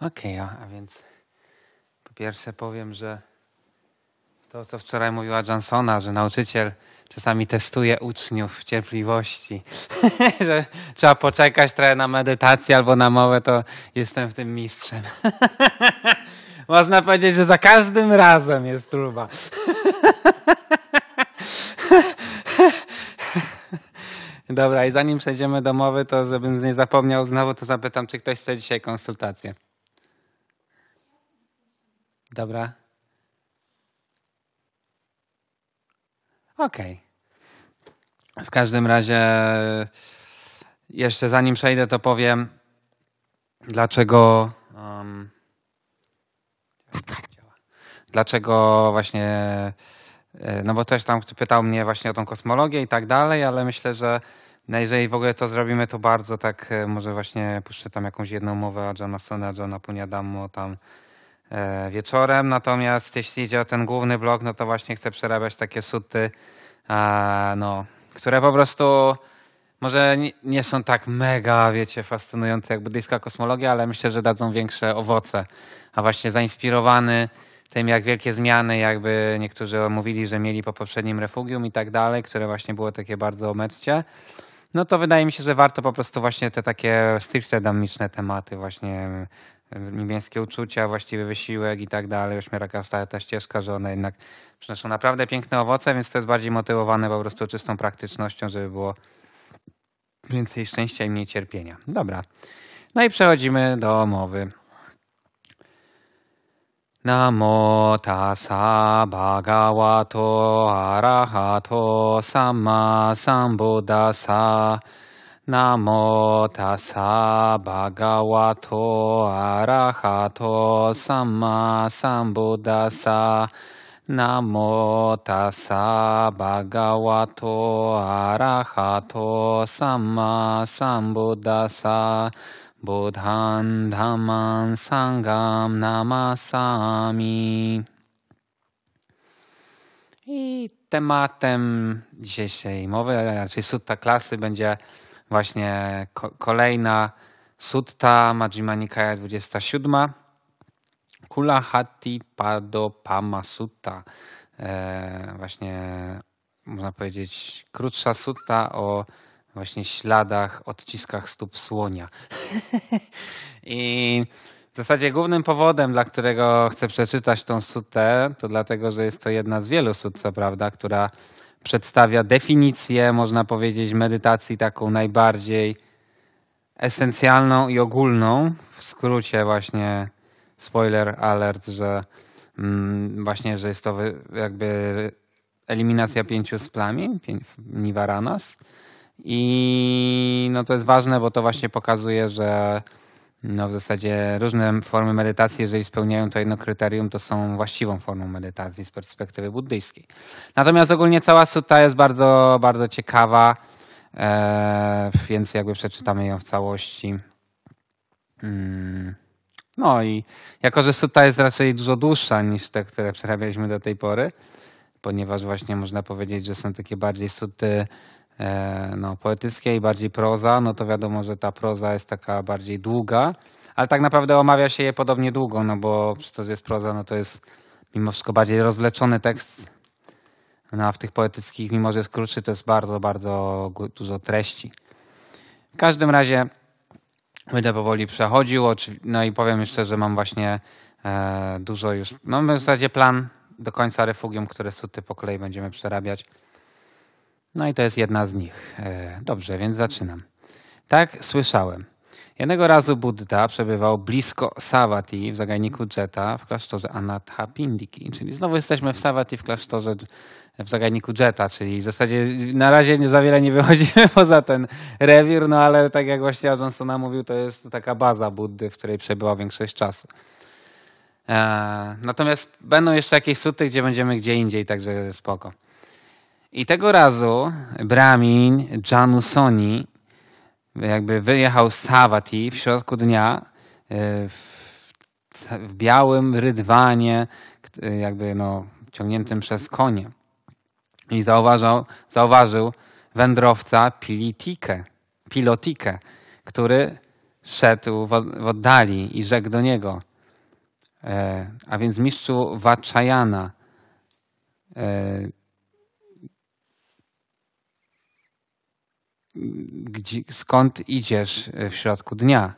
Okej, okay, a więc po pierwsze powiem, że to, co wczoraj mówiła Johnsona, że nauczyciel czasami testuje uczniów w cierpliwości, że trzeba poczekać trochę na medytację albo na mowę, to jestem w tym mistrzem. Można powiedzieć, że za każdym razem jest truba. Dobra, i zanim przejdziemy do mowy, to żebym nie zapomniał znowu, to zapytam, czy ktoś chce dzisiaj konsultację. Dobra. Okej. Okay. W każdym razie, jeszcze zanim przejdę, to powiem, dlaczego. Um, dlaczego właśnie. E, no bo też tam pytał mnie właśnie o tą kosmologię i tak dalej, ale myślę, że no jeżeli w ogóle to zrobimy, to bardzo tak, e, może właśnie puszczę tam jakąś jedną mowę Adjana Sona, Adjana Puniadamo, tam E, wieczorem. Natomiast jeśli idzie o ten główny blok, no to właśnie chcę przerabiać takie suty, no, które po prostu może nie są tak mega, wiecie, fascynujące jak buddyjska kosmologia, ale myślę, że dadzą większe owoce. A właśnie zainspirowany tym, jak wielkie zmiany, jakby niektórzy mówili, że mieli po poprzednim refugium i tak dalej, które właśnie było takie bardzo omeczcie, no to wydaje mi się, że warto po prostu właśnie te takie stricte damiczne tematy właśnie niebieskie uczucia, właściwy wysiłek i tak dalej. Już mnie stała ta ścieżka, że one jednak przynoszą naprawdę piękne owoce, więc to jest bardziej motywowane po prostu czystą praktycznością, żeby było więcej szczęścia i mniej cierpienia. Dobra. No i przechodzimy do mowy. Namo tassa bhagavato arahato samma sa Namo tassa bhagavato arahato samma sambuddhassa Namo tassa bhagavato arahato samma sambuddhassa Buddhan dhamman sangam namasami I tematem dzisiejszej mowy, raczej sutta klasy będzie właśnie ko kolejna sutta Majima Nikaya 27. Kula Pado Pama Sutta. E, właśnie można powiedzieć krótsza sutta o właśnie śladach, odciskach stóp słonia. I w zasadzie głównym powodem, dla którego chcę przeczytać tą sutę, to dlatego, że jest to jedna z wielu sut, co prawda, która przedstawia definicję, można powiedzieć, medytacji taką najbardziej esencjalną i ogólną. W skrócie właśnie spoiler alert, że mm, właśnie, że jest to jakby eliminacja pięciu z plamień, Nivaranas. I no to jest ważne, bo to właśnie pokazuje, że no w zasadzie różne formy medytacji, jeżeli spełniają to jedno kryterium, to są właściwą formą medytacji z perspektywy buddyjskiej. Natomiast ogólnie cała sutta jest bardzo, bardzo ciekawa, e, więc jakby przeczytamy ją w całości. Mm, no i jako, że sutta jest raczej dużo dłuższa niż te, które przerabialiśmy do tej pory, ponieważ właśnie można powiedzieć, że są takie bardziej sutty E, no, poetyckie i bardziej proza, no to wiadomo, że ta proza jest taka bardziej długa, ale tak naprawdę omawia się je podobnie długo, no bo przez to, że jest proza, no to jest mimo wszystko bardziej rozleczony tekst, no a w tych poetyckich, mimo że jest krótszy, to jest bardzo, bardzo dużo treści. W każdym razie będę powoli przechodził, no i powiem jeszcze, że mam właśnie e, dużo już, mam w zasadzie plan do końca refugium, które suty po kolei będziemy przerabiać. No i to jest jedna z nich. E, dobrze, więc zaczynam. Tak słyszałem. Jednego razu Buddha przebywał blisko Savati w zagajniku Jeta w klasztorze Anathapindiki. Czyli znowu jesteśmy w Savati w klasztorze w zagajniku Jeta, czyli w zasadzie na razie nie za wiele nie wychodzimy poza ten rewir, no ale tak jak właśnie Johnsona mówił, to jest taka baza Buddy, w której przebywał większość czasu. E, natomiast będą jeszcze jakieś suty, gdzie będziemy gdzie indziej, także spoko. I tego razu Bramin Janusoni jakby wyjechał z Savati w środku dnia e, w, w białym rydwanie, e, jakby no, ciągniętym przez konie. I zauważał, zauważył wędrowca pilitike Pilotikę, który szedł w, w oddali i rzekł do niego. E, a więc mistrzu Vachayana, e, gdzie, skąd idziesz w środku dnia.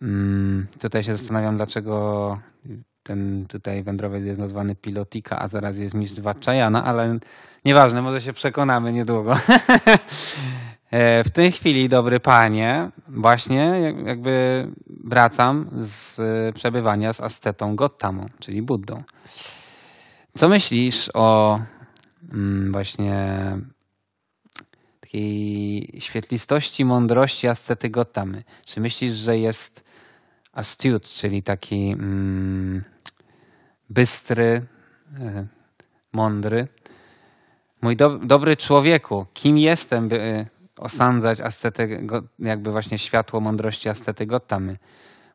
Hmm, tutaj się zastanawiam, dlaczego ten tutaj wędrowiec jest nazwany Pilotika, a zaraz jest mistrz Watczajana, ale nieważne, może się przekonamy niedługo. E, w tej chwili, dobry panie, właśnie jakby wracam z e, przebywania z ascetą Gottamą, czyli Buddą. Co myślisz o mm, właśnie takiej świetlistości, mądrości ascety Gotamy. Czy myślisz, że jest astute, czyli taki mm, bystry, e, mądry? Mój do, dobry człowieku, kim jestem, by e, osądzać ascetę, jakby właśnie światło mądrości ascety Gotamy?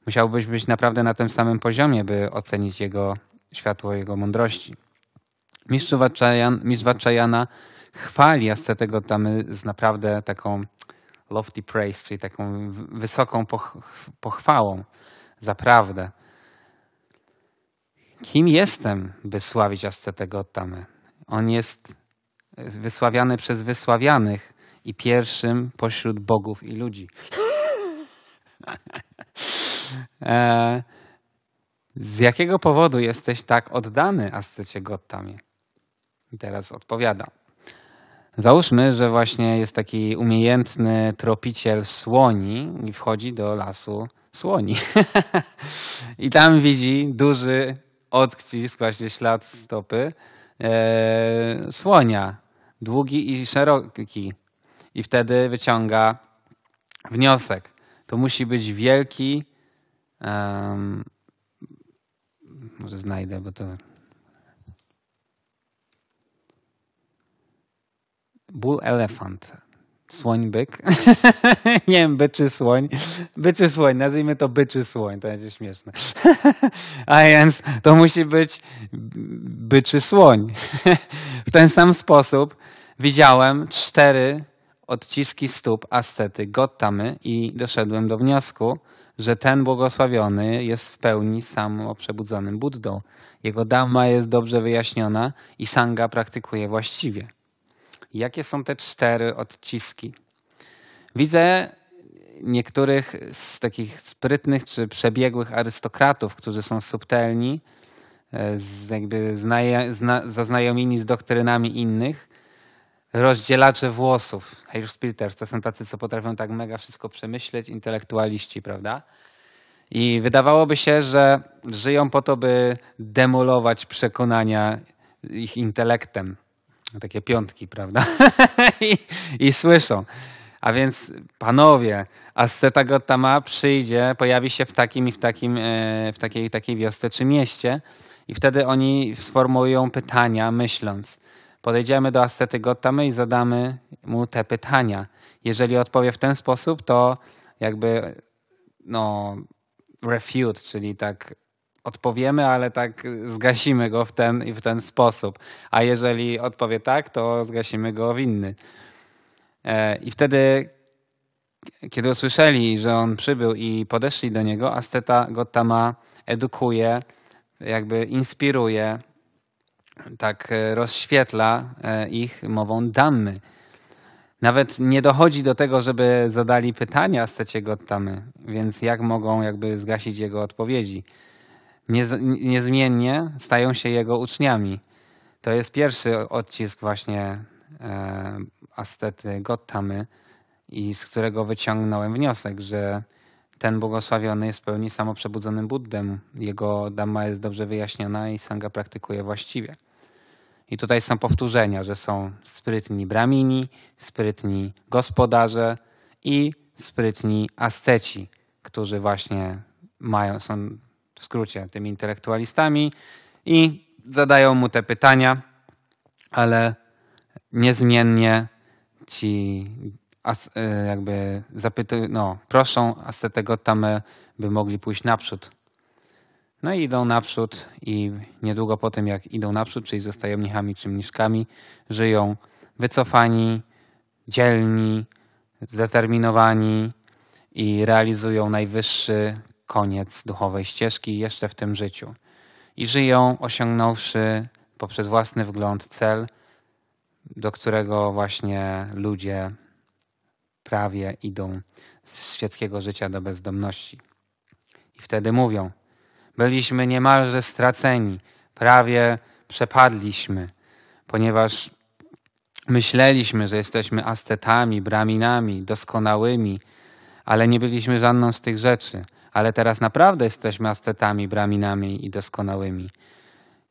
Musiałbyś być naprawdę na tym samym poziomie, by ocenić jego światło, jego mądrości. Mistrz Vajrayana chwali ascetego damy z naprawdę taką lofty praise, czyli taką wysoką pochwałą za prawdę. Kim jestem, by sławić ascetego Ottamy? On jest wysławiany przez wysławianych i pierwszym pośród bogów i ludzi. E, z jakiego powodu jesteś tak oddany ascecie Gottamie? Teraz odpowiadam. Załóżmy, że właśnie jest taki umiejętny tropiciel słoni i wchodzi do lasu słoni. I tam widzi duży odcisk, właśnie ślad stopy e, słonia, długi i szeroki. I wtedy wyciąga wniosek. To musi być wielki. Um, może znajdę, bo to Bull Elephant. Słoń byk. nie wiem, byczy słoń. Byczy słoń, nazwijmy to byczy słoń, to będzie śmieszne. A więc to musi być byczy słoń. w ten sam sposób widziałem cztery odciski stóp ascety Gottamy i doszedłem do wniosku, że ten błogosławiony jest w pełni samoprzebudzonym Buddą. Jego dama jest dobrze wyjaśniona i sangha praktykuje właściwie. Jakie są te cztery odciski? Widzę niektórych z takich sprytnych czy przebiegłych arystokratów, którzy są subtelni, e, jakby zna, zaznajomieni z doktrynami innych, rozdzielacze włosów, Heirspilters to są tacy, co potrafią tak mega wszystko przemyśleć, intelektualiści, prawda? I wydawałoby się, że żyją po to, by demolować przekonania ich intelektem takie piątki, prawda? I, I, słyszą. A więc panowie, asceta Gotama przyjdzie, pojawi się w takim i w takim, e, w takiej, takiej wiosce czy mieście i wtedy oni sformułują pytania myśląc. Podejdziemy do ascety Gotamy i zadamy mu te pytania. Jeżeli odpowie w ten sposób, to jakby no, refute, czyli tak odpowiemy, ale tak zgasimy go w ten i w ten sposób. A jeżeli odpowie tak, to zgasimy go w inny. E, I wtedy, kiedy usłyszeli, że on przybył i podeszli do niego, asceta Gotama edukuje, jakby inspiruje, tak e, rozświetla e, ich mową damy. Nawet nie dochodzi do tego, żeby zadali pytania Astecie Gotamy, więc jak mogą jakby zgasić jego odpowiedzi? niezmiennie stają się jego uczniami. To jest pierwszy odcisk właśnie e, ascety Gottamy i z którego wyciągnąłem wniosek, że ten błogosławiony jest w pełni samoprzebudzonym Buddem. Jego dama jest dobrze wyjaśniona i sangha praktykuje właściwie. I tutaj są powtórzenia, że są sprytni bramini, sprytni gospodarze i sprytni asceci, którzy właśnie mają, są w skrócie, tymi intelektualistami i zadają mu te pytania, ale niezmiennie ci e, jakby zapytują, no, proszą ascetego tamę, by mogli pójść naprzód. No i idą naprzód i niedługo po tym, jak idą naprzód, czyli zostają mnichami czy mniszkami, żyją wycofani, dzielni, zdeterminowani i realizują najwyższy koniec duchowej ścieżki jeszcze w tym życiu i żyją osiągnąwszy poprzez własny wgląd cel, do którego właśnie ludzie prawie idą z świeckiego życia do bezdomności. I wtedy mówią: Byliśmy niemalże straceni, prawie przepadliśmy, ponieważ myśleliśmy, że jesteśmy ascetami, braminami, doskonałymi, ale nie byliśmy żadną z tych rzeczy ale teraz naprawdę jesteśmy ascetami, braminami i doskonałymi.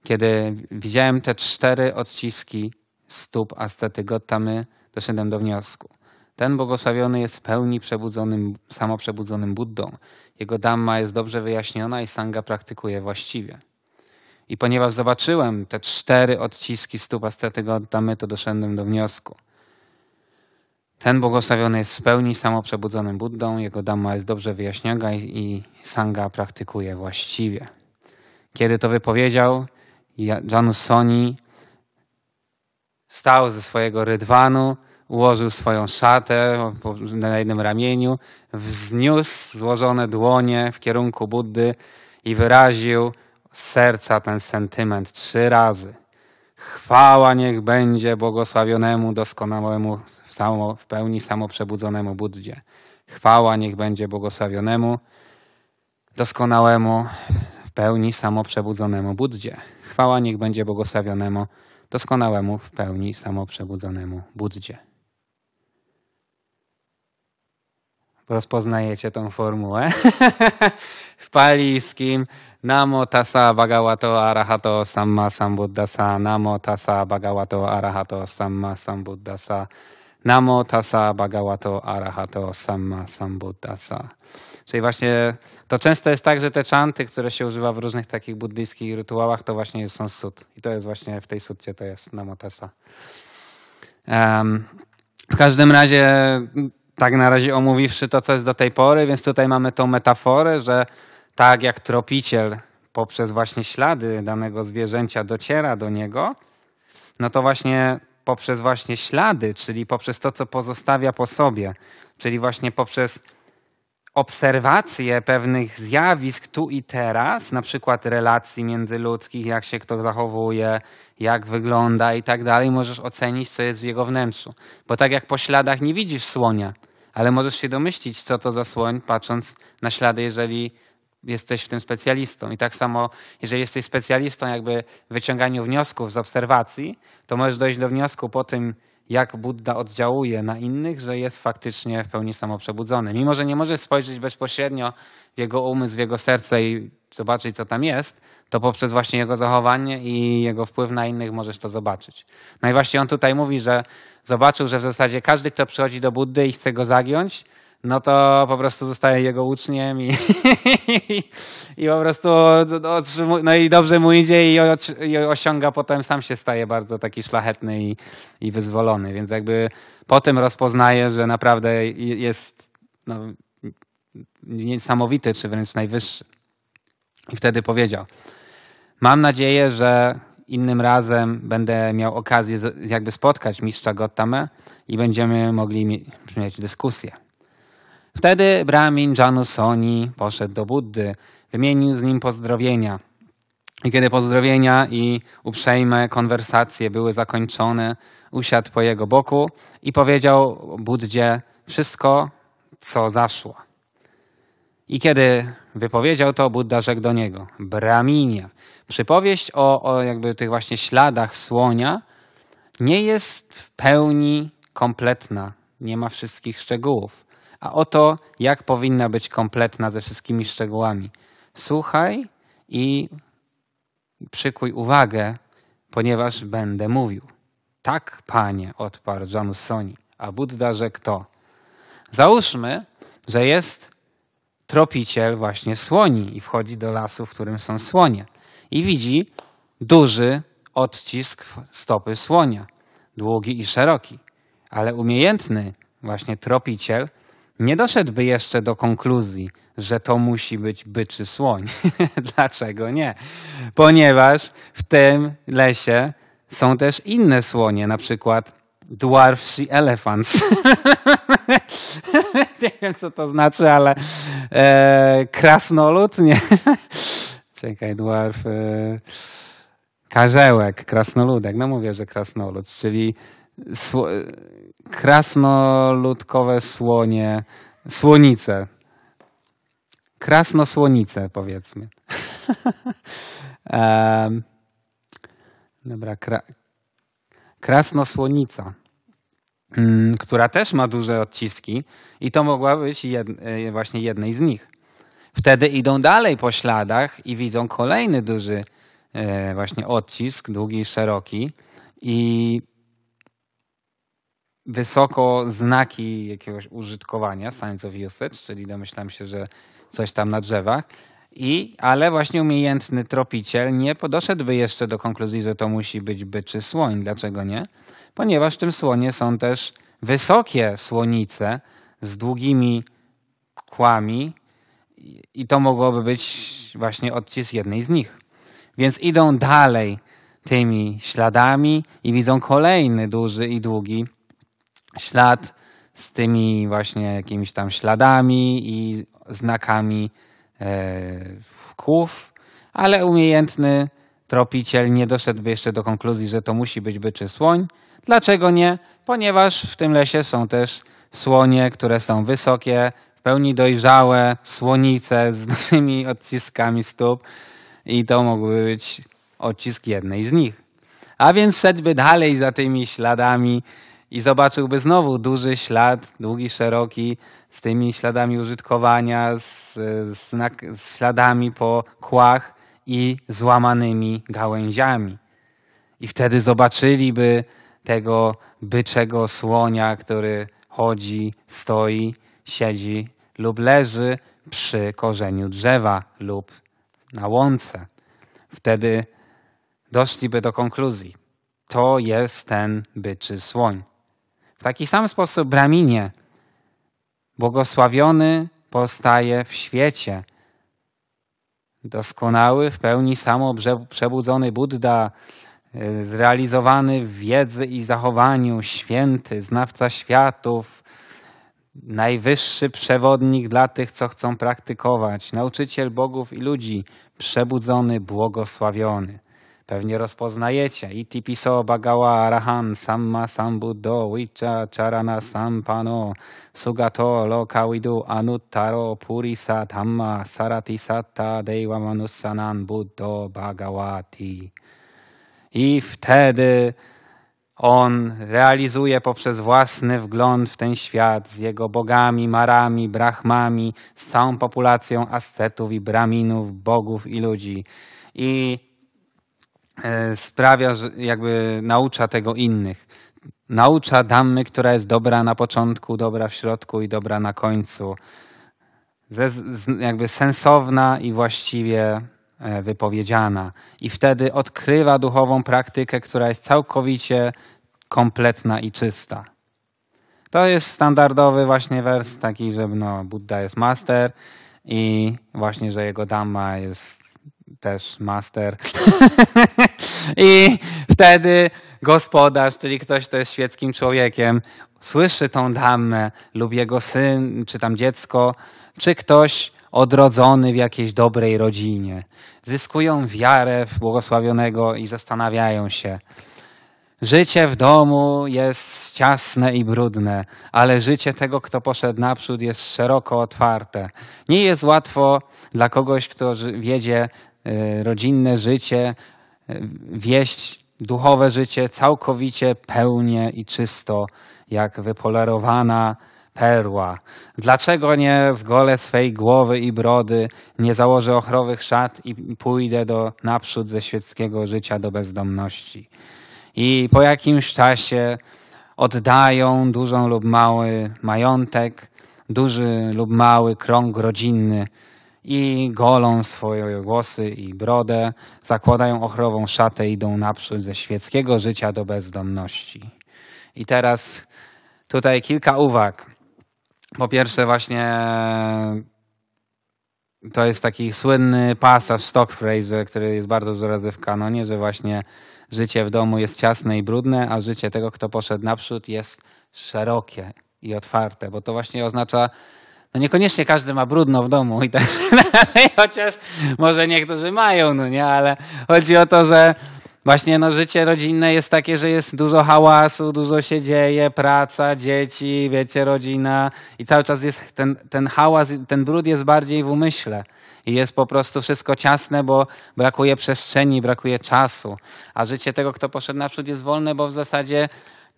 Kiedy widziałem te cztery odciski stóp ascety Gottamy, doszedłem do wniosku. Ten błogosławiony jest w pełni przebudzonym, samoprzebudzonym Buddą. Jego dhamma jest dobrze wyjaśniona i sanga praktykuje właściwie. I ponieważ zobaczyłem te cztery odciski stóp ascety Gottamy, to doszedłem do wniosku – ten błogosławiony jest w pełni samoprzebudzonym Buddą, jego dama jest dobrze wyjaśniona i sangha praktykuje właściwie. Kiedy to wypowiedział, Janusoni stał ze swojego rydwanu, ułożył swoją szatę na jednym ramieniu, wzniósł złożone dłonie w kierunku Buddy i wyraził z serca ten sentyment trzy razy. Chwała niech będzie błogosławionemu, doskonałemu, samo, w pełni samoprzebudzonemu Buddzie. Chwała niech będzie błogosławionemu, doskonałemu, w pełni samoprzebudzonemu Buddzie. Chwała niech będzie błogosławionemu, doskonałemu, w pełni samoprzebudzonemu Buddzie. rozpoznajecie tą formułę. w palijskim Namo tasa bhagavato arahato samma sambuddhasa. Namo tasa bhagavato arahato samma sambuddhasa. Namo tasa bhagavato arahato samma sambuddhasa. Czyli właśnie to często jest tak, że te czanty, które się używa w różnych takich buddyjskich rytuałach, to właśnie są sut. I to jest właśnie w tej sutcie to jest Namo tasa. Um, w każdym razie tak na razie omówiwszy to, co jest do tej pory, więc tutaj mamy tą metaforę, że tak jak tropiciel poprzez właśnie ślady danego zwierzęcia dociera do niego, no to właśnie poprzez właśnie ślady, czyli poprzez to, co pozostawia po sobie, czyli właśnie poprzez obserwację pewnych zjawisk tu i teraz, na przykład relacji międzyludzkich, jak się kto zachowuje, jak wygląda i tak dalej, możesz ocenić, co jest w jego wnętrzu. Bo tak jak po śladach nie widzisz słonia, ale możesz się domyślić, co to za słoń, patrząc na ślady, jeżeli jesteś w tym specjalistą. I tak samo, jeżeli jesteś specjalistą jakby w wyciąganiu wniosków z obserwacji, to możesz dojść do wniosku po tym, jak Buddha oddziałuje na innych, że jest faktycznie w pełni samoprzebudzony. Mimo, że nie może spojrzeć bezpośrednio w jego umysł, w jego serce i zobaczyć, co tam jest, to poprzez właśnie jego zachowanie i jego wpływ na innych możesz to zobaczyć. No i właśnie on tutaj mówi, że zobaczył, że w zasadzie każdy, kto przychodzi do Buddy i chce go zagiąć, no to po prostu zostaje jego uczniem i, i, po prostu no i dobrze mu idzie i, osiąga potem, sam się staje bardzo taki szlachetny i, i wyzwolony, więc jakby po tym rozpoznaje, że naprawdę jest no, niesamowity, czy wręcz najwyższy. I wtedy powiedział, mam nadzieję, że innym razem będę miał okazję jakby spotkać mistrza Gotamę i będziemy mogli mieć dyskusję. Wtedy Brahmin Janusoni poszedł do Buddy, wymienił z nim pozdrowienia. I kiedy pozdrowienia i uprzejme konwersacje były zakończone, usiadł po jego boku i powiedział Buddzie wszystko, co zaszło. I kiedy wypowiedział to, Budda rzekł do niego: Braminie, przypowieść o, o jakby tych właśnie śladach słonia nie jest w pełni kompletna, nie ma wszystkich szczegółów a o to, jak powinna być kompletna ze wszystkimi szczegółami. Słuchaj i przykuj uwagę, ponieważ będę mówił. Tak, panie, odparł Janusoni, a Buddha rzekł to. Załóżmy, że jest tropiciel właśnie słoni i wchodzi do lasu, w którym są słonie i widzi duży odcisk stopy słonia, długi i szeroki, ale umiejętny właśnie tropiciel nie doszedłby jeszcze do konkluzji, że to musi być byczy słoń. Dlaczego nie? Ponieważ w tym lesie są też inne słonie, na przykład dwarf she elephants. nie wiem, co to znaczy, ale e, krasnolud? Nie. Czekaj, dwarf... E, karzełek, krasnoludek. No mówię, że krasnolud, czyli krasnoludkowe słonie, słonice. Krasnosłonice, powiedzmy. dobra, kra, krasnosłonica, mm, która też ma duże odciski i to mogła być jed, e, właśnie jednej z nich. Wtedy idą dalej po śladach i widzą kolejny duży e, właśnie odcisk, długi i szeroki i wysoko znaki jakiegoś użytkowania, signs of usage, czyli domyślam się, że coś tam na drzewach. I, ale właśnie umiejętny tropiciel nie podoszedłby jeszcze do konkluzji, że to musi być byczy słoń. Dlaczego nie? Ponieważ w tym słonie są też wysokie słonice z długimi kłami i to mogłoby być właśnie odcisk jednej z nich. Więc idą dalej tymi śladami i widzą kolejny duży i długi ślad z tymi właśnie jakimiś tam śladami i znakami kłów, e, ale umiejętny tropiciel nie doszedłby jeszcze do konkluzji, że to musi być byczy słoń. Dlaczego nie? Ponieważ w tym lesie są też słonie, które są wysokie, w pełni dojrzałe, słonice z dużymi odciskami stóp i to mógłby być odcisk jednej z nich. A więc szedłby dalej za tymi śladami i zobaczyłby znowu duży ślad, długi, szeroki, z tymi śladami użytkowania, z, z, z śladami po kłach i złamanymi gałęziami. I wtedy zobaczyliby tego byczego słonia, który chodzi, stoi, siedzi lub leży przy korzeniu drzewa lub na łące. Wtedy doszliby do konkluzji. To jest ten byczy słoń taki sam sposób Brahminie błogosławiony postaje w świecie. Doskonały, w pełni samo przebudzony Buddha, y, zrealizowany w wiedzy i zachowaniu, święty, znawca światów, najwyższy przewodnik dla tych, co chcą praktykować, nauczyciel bogów i ludzi, przebudzony, błogosławiony pewnie rozpoznajecie. Iti piso bagawa arahan samma sambudo wicca czarana sampano sugato lokawidu anuttaro purisa dhamma sarati satta deiva manussanan buddho bhagawati. I wtedy on realizuje poprzez własny wgląd w ten świat z jego bogami, marami, brahmami, z całą populacją ascetów i braminów, bogów i ludzi. I E, sprawia, że jakby naucza tego innych. Naucza damy, która jest dobra na początku, dobra w środku i dobra na końcu. Ze, jakby sensowna i właściwie e, wypowiedziana. I wtedy odkrywa duchową praktykę, która jest całkowicie kompletna i czysta. To jest standardowy właśnie wers taki, że no, Buddha jest master i właśnie, że jego dama jest też master. I wtedy gospodarz, czyli ktoś, kto jest świeckim człowiekiem, słyszy tą damę lub jego syn, czy tam dziecko, czy ktoś odrodzony w jakiejś dobrej rodzinie. Zyskują wiarę w błogosławionego i zastanawiają się. Życie w domu jest ciasne i brudne, ale życie tego, kto poszedł naprzód, jest szeroko otwarte. Nie jest łatwo dla kogoś, kto wiedzie E, rodzinne życie, e, wieść duchowe życie całkowicie, pełnie i czysto, jak wypolerowana perła. Dlaczego nie zgolę swej głowy i brody, nie założę ochrowych szat i pójdę do, naprzód ze świeckiego życia do bezdomności? I po jakimś czasie oddają dużą lub mały majątek, duży lub mały krąg rodzinny, i golą swoje głosy i brodę, zakładają ochrową szatę i idą naprzód ze świeckiego życia do bezdomności. I teraz tutaj kilka uwag. Po pierwsze właśnie to jest taki słynny pasaż Stockfraser, który jest bardzo dużo razy w kanonie, że właśnie życie w domu jest ciasne i brudne, a życie tego, kto poszedł naprzód jest szerokie i otwarte, bo to właśnie oznacza no niekoniecznie każdy ma brudno w domu i tak dalej, chociaż może niektórzy mają, no nie, ale chodzi o to, że właśnie no, życie rodzinne jest takie, że jest dużo hałasu, dużo się dzieje, praca, dzieci, wiecie, rodzina i cały czas jest ten, ten hałas, ten brud jest bardziej w umyśle. I jest po prostu wszystko ciasne, bo brakuje przestrzeni, brakuje czasu. A życie tego, kto poszedł naprzód, jest wolne, bo w zasadzie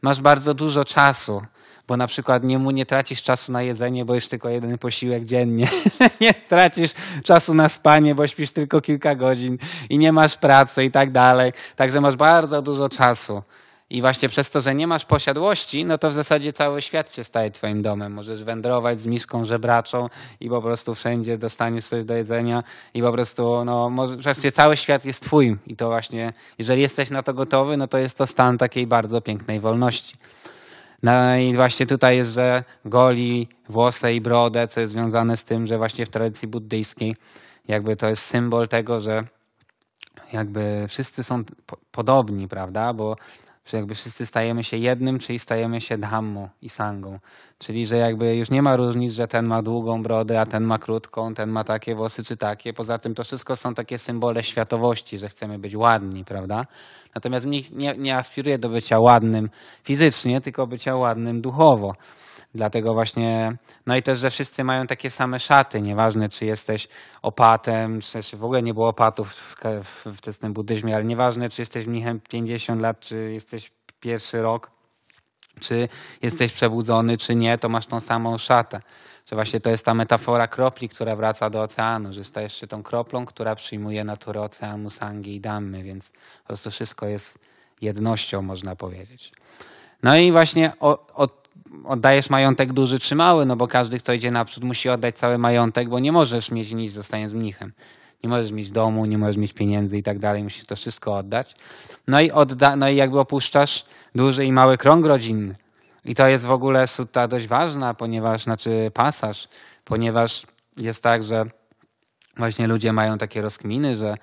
masz bardzo dużo czasu bo na przykład nie, mu nie tracisz czasu na jedzenie, bo jesz tylko jeden posiłek dziennie. nie tracisz czasu na spanie, bo śpisz tylko kilka godzin i nie masz pracy i tak dalej. Także masz bardzo dużo czasu. I właśnie przez to, że nie masz posiadłości, no to w zasadzie cały świat się staje twoim domem. Możesz wędrować z miską żebraczą i po prostu wszędzie dostaniesz coś do jedzenia i po prostu, no, właściwie cały świat jest twój. I to właśnie, jeżeli jesteś na to gotowy, no to jest to stan takiej bardzo pięknej wolności. No i właśnie tutaj jest, że goli włosy i brodę, co jest związane z tym, że właśnie w tradycji buddyjskiej jakby to jest symbol tego, że jakby wszyscy są podobni, prawda? Bo że jakby wszyscy stajemy się jednym, czyli stajemy się Dhammu i Sangą. Czyli, że jakby już nie ma różnic, że ten ma długą brodę, a ten ma krótką, ten ma takie włosy czy takie. Poza tym to wszystko są takie symbole światowości, że chcemy być ładni, prawda? Natomiast nie, nie aspiruję do bycia ładnym fizycznie, tylko bycia ładnym duchowo. Dlatego właśnie, no i też, że wszyscy mają takie same szaty, nieważne czy jesteś opatem, czy w ogóle nie było opatów w, w, w wczesnym buddyzmie, ale nieważne czy jesteś mnichem 50 lat, czy jesteś pierwszy rok, czy jesteś przebudzony, czy nie, to masz tą samą szatę. Że właśnie to jest ta metafora kropli, która wraca do oceanu, że stajesz się tą kroplą, która przyjmuje naturę oceanu, sangi i dammy, więc po prostu wszystko jest jednością, można powiedzieć. No i właśnie od, od oddajesz majątek duży czy mały, no bo każdy, kto idzie naprzód, musi oddać cały majątek, bo nie możesz mieć nic, zostając mnichem. Nie możesz mieć domu, nie możesz mieć pieniędzy i tak dalej, musisz to wszystko oddać. No i, odda, no i jakby opuszczasz duży i mały krąg rodzinny. I to jest w ogóle sutta dość ważna, ponieważ, znaczy pasaż, ponieważ jest tak, że właśnie ludzie mają takie rozkminy, że,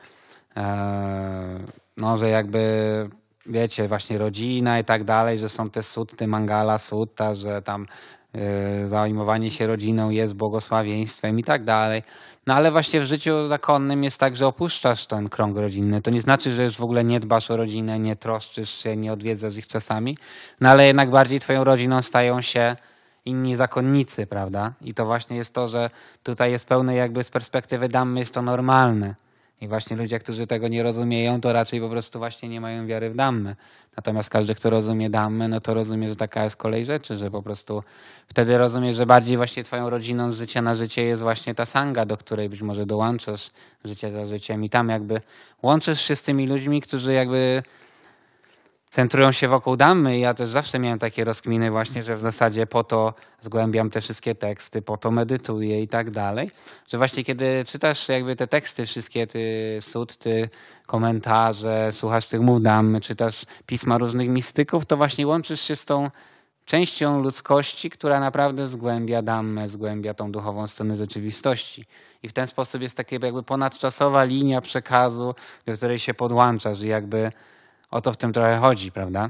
e, no, że jakby wiecie, właśnie rodzina i tak dalej, że są te sutty, mangala, sutta, że tam y, zajmowanie się rodziną jest błogosławieństwem i tak dalej. No ale właśnie w życiu zakonnym jest tak, że opuszczasz ten krąg rodzinny. To nie znaczy, że już w ogóle nie dbasz o rodzinę, nie troszczysz się, nie odwiedzasz ich czasami, no ale jednak bardziej twoją rodziną stają się inni zakonnicy, prawda? I to właśnie jest to, że tutaj jest pełne jakby z perspektywy damy jest to normalne i właśnie ludzie, którzy tego nie rozumieją, to raczej po prostu właśnie nie mają wiary w dammę. Natomiast każdy, kto rozumie dammę, no to rozumie, że taka jest kolej rzeczy, że po prostu wtedy rozumie, że bardziej właśnie twoją rodziną z życia na życie jest właśnie ta sanga, do której być może dołączasz życie za życiem i tam jakby łączysz się z tymi ludźmi, którzy jakby centrują się wokół damy. Ja też zawsze miałem takie rozkminy właśnie, że w zasadzie po to zgłębiam te wszystkie teksty, po to medytuję i tak dalej. Że właśnie kiedy czytasz jakby te teksty, wszystkie ty sud, komentarze, słuchasz tych mów damy, czytasz pisma różnych mistyków, to właśnie łączysz się z tą częścią ludzkości, która naprawdę zgłębia damę, zgłębia tą duchową stronę rzeczywistości. I w ten sposób jest taka jakby ponadczasowa linia przekazu, do której się podłączasz i jakby o to w tym trochę chodzi, prawda?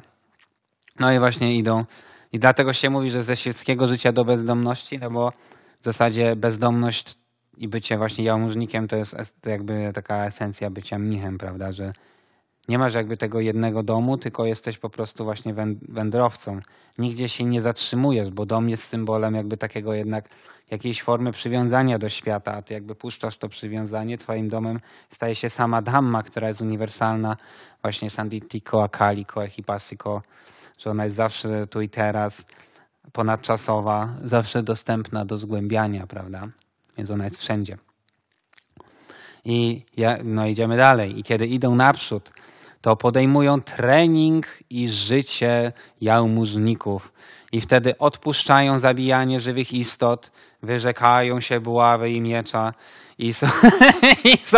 No i właśnie idą. I dlatego się mówi, że ze świeckiego życia do bezdomności, no bo w zasadzie bezdomność i bycie właśnie jałmużnikiem to jest jakby taka esencja bycia mnichem, prawda? Że nie masz jakby tego jednego domu, tylko jesteś po prostu właśnie wędrowcą. Nigdzie się nie zatrzymujesz, bo dom jest symbolem jakby takiego jednak jakiejś formy przywiązania do świata, a ty jakby puszczasz to przywiązanie, twoim domem staje się sama Dhamma, która jest uniwersalna, właśnie Sanditiko, Akaliko, Echipasiko, że ona jest zawsze tu i teraz, ponadczasowa, zawsze dostępna do zgłębiania, prawda? Więc ona jest wszędzie. I ja, no idziemy dalej. I kiedy idą naprzód, to podejmują trening i życie jałmużników. I wtedy odpuszczają zabijanie żywych istot, wyrzekają się buławy i miecza i są, i są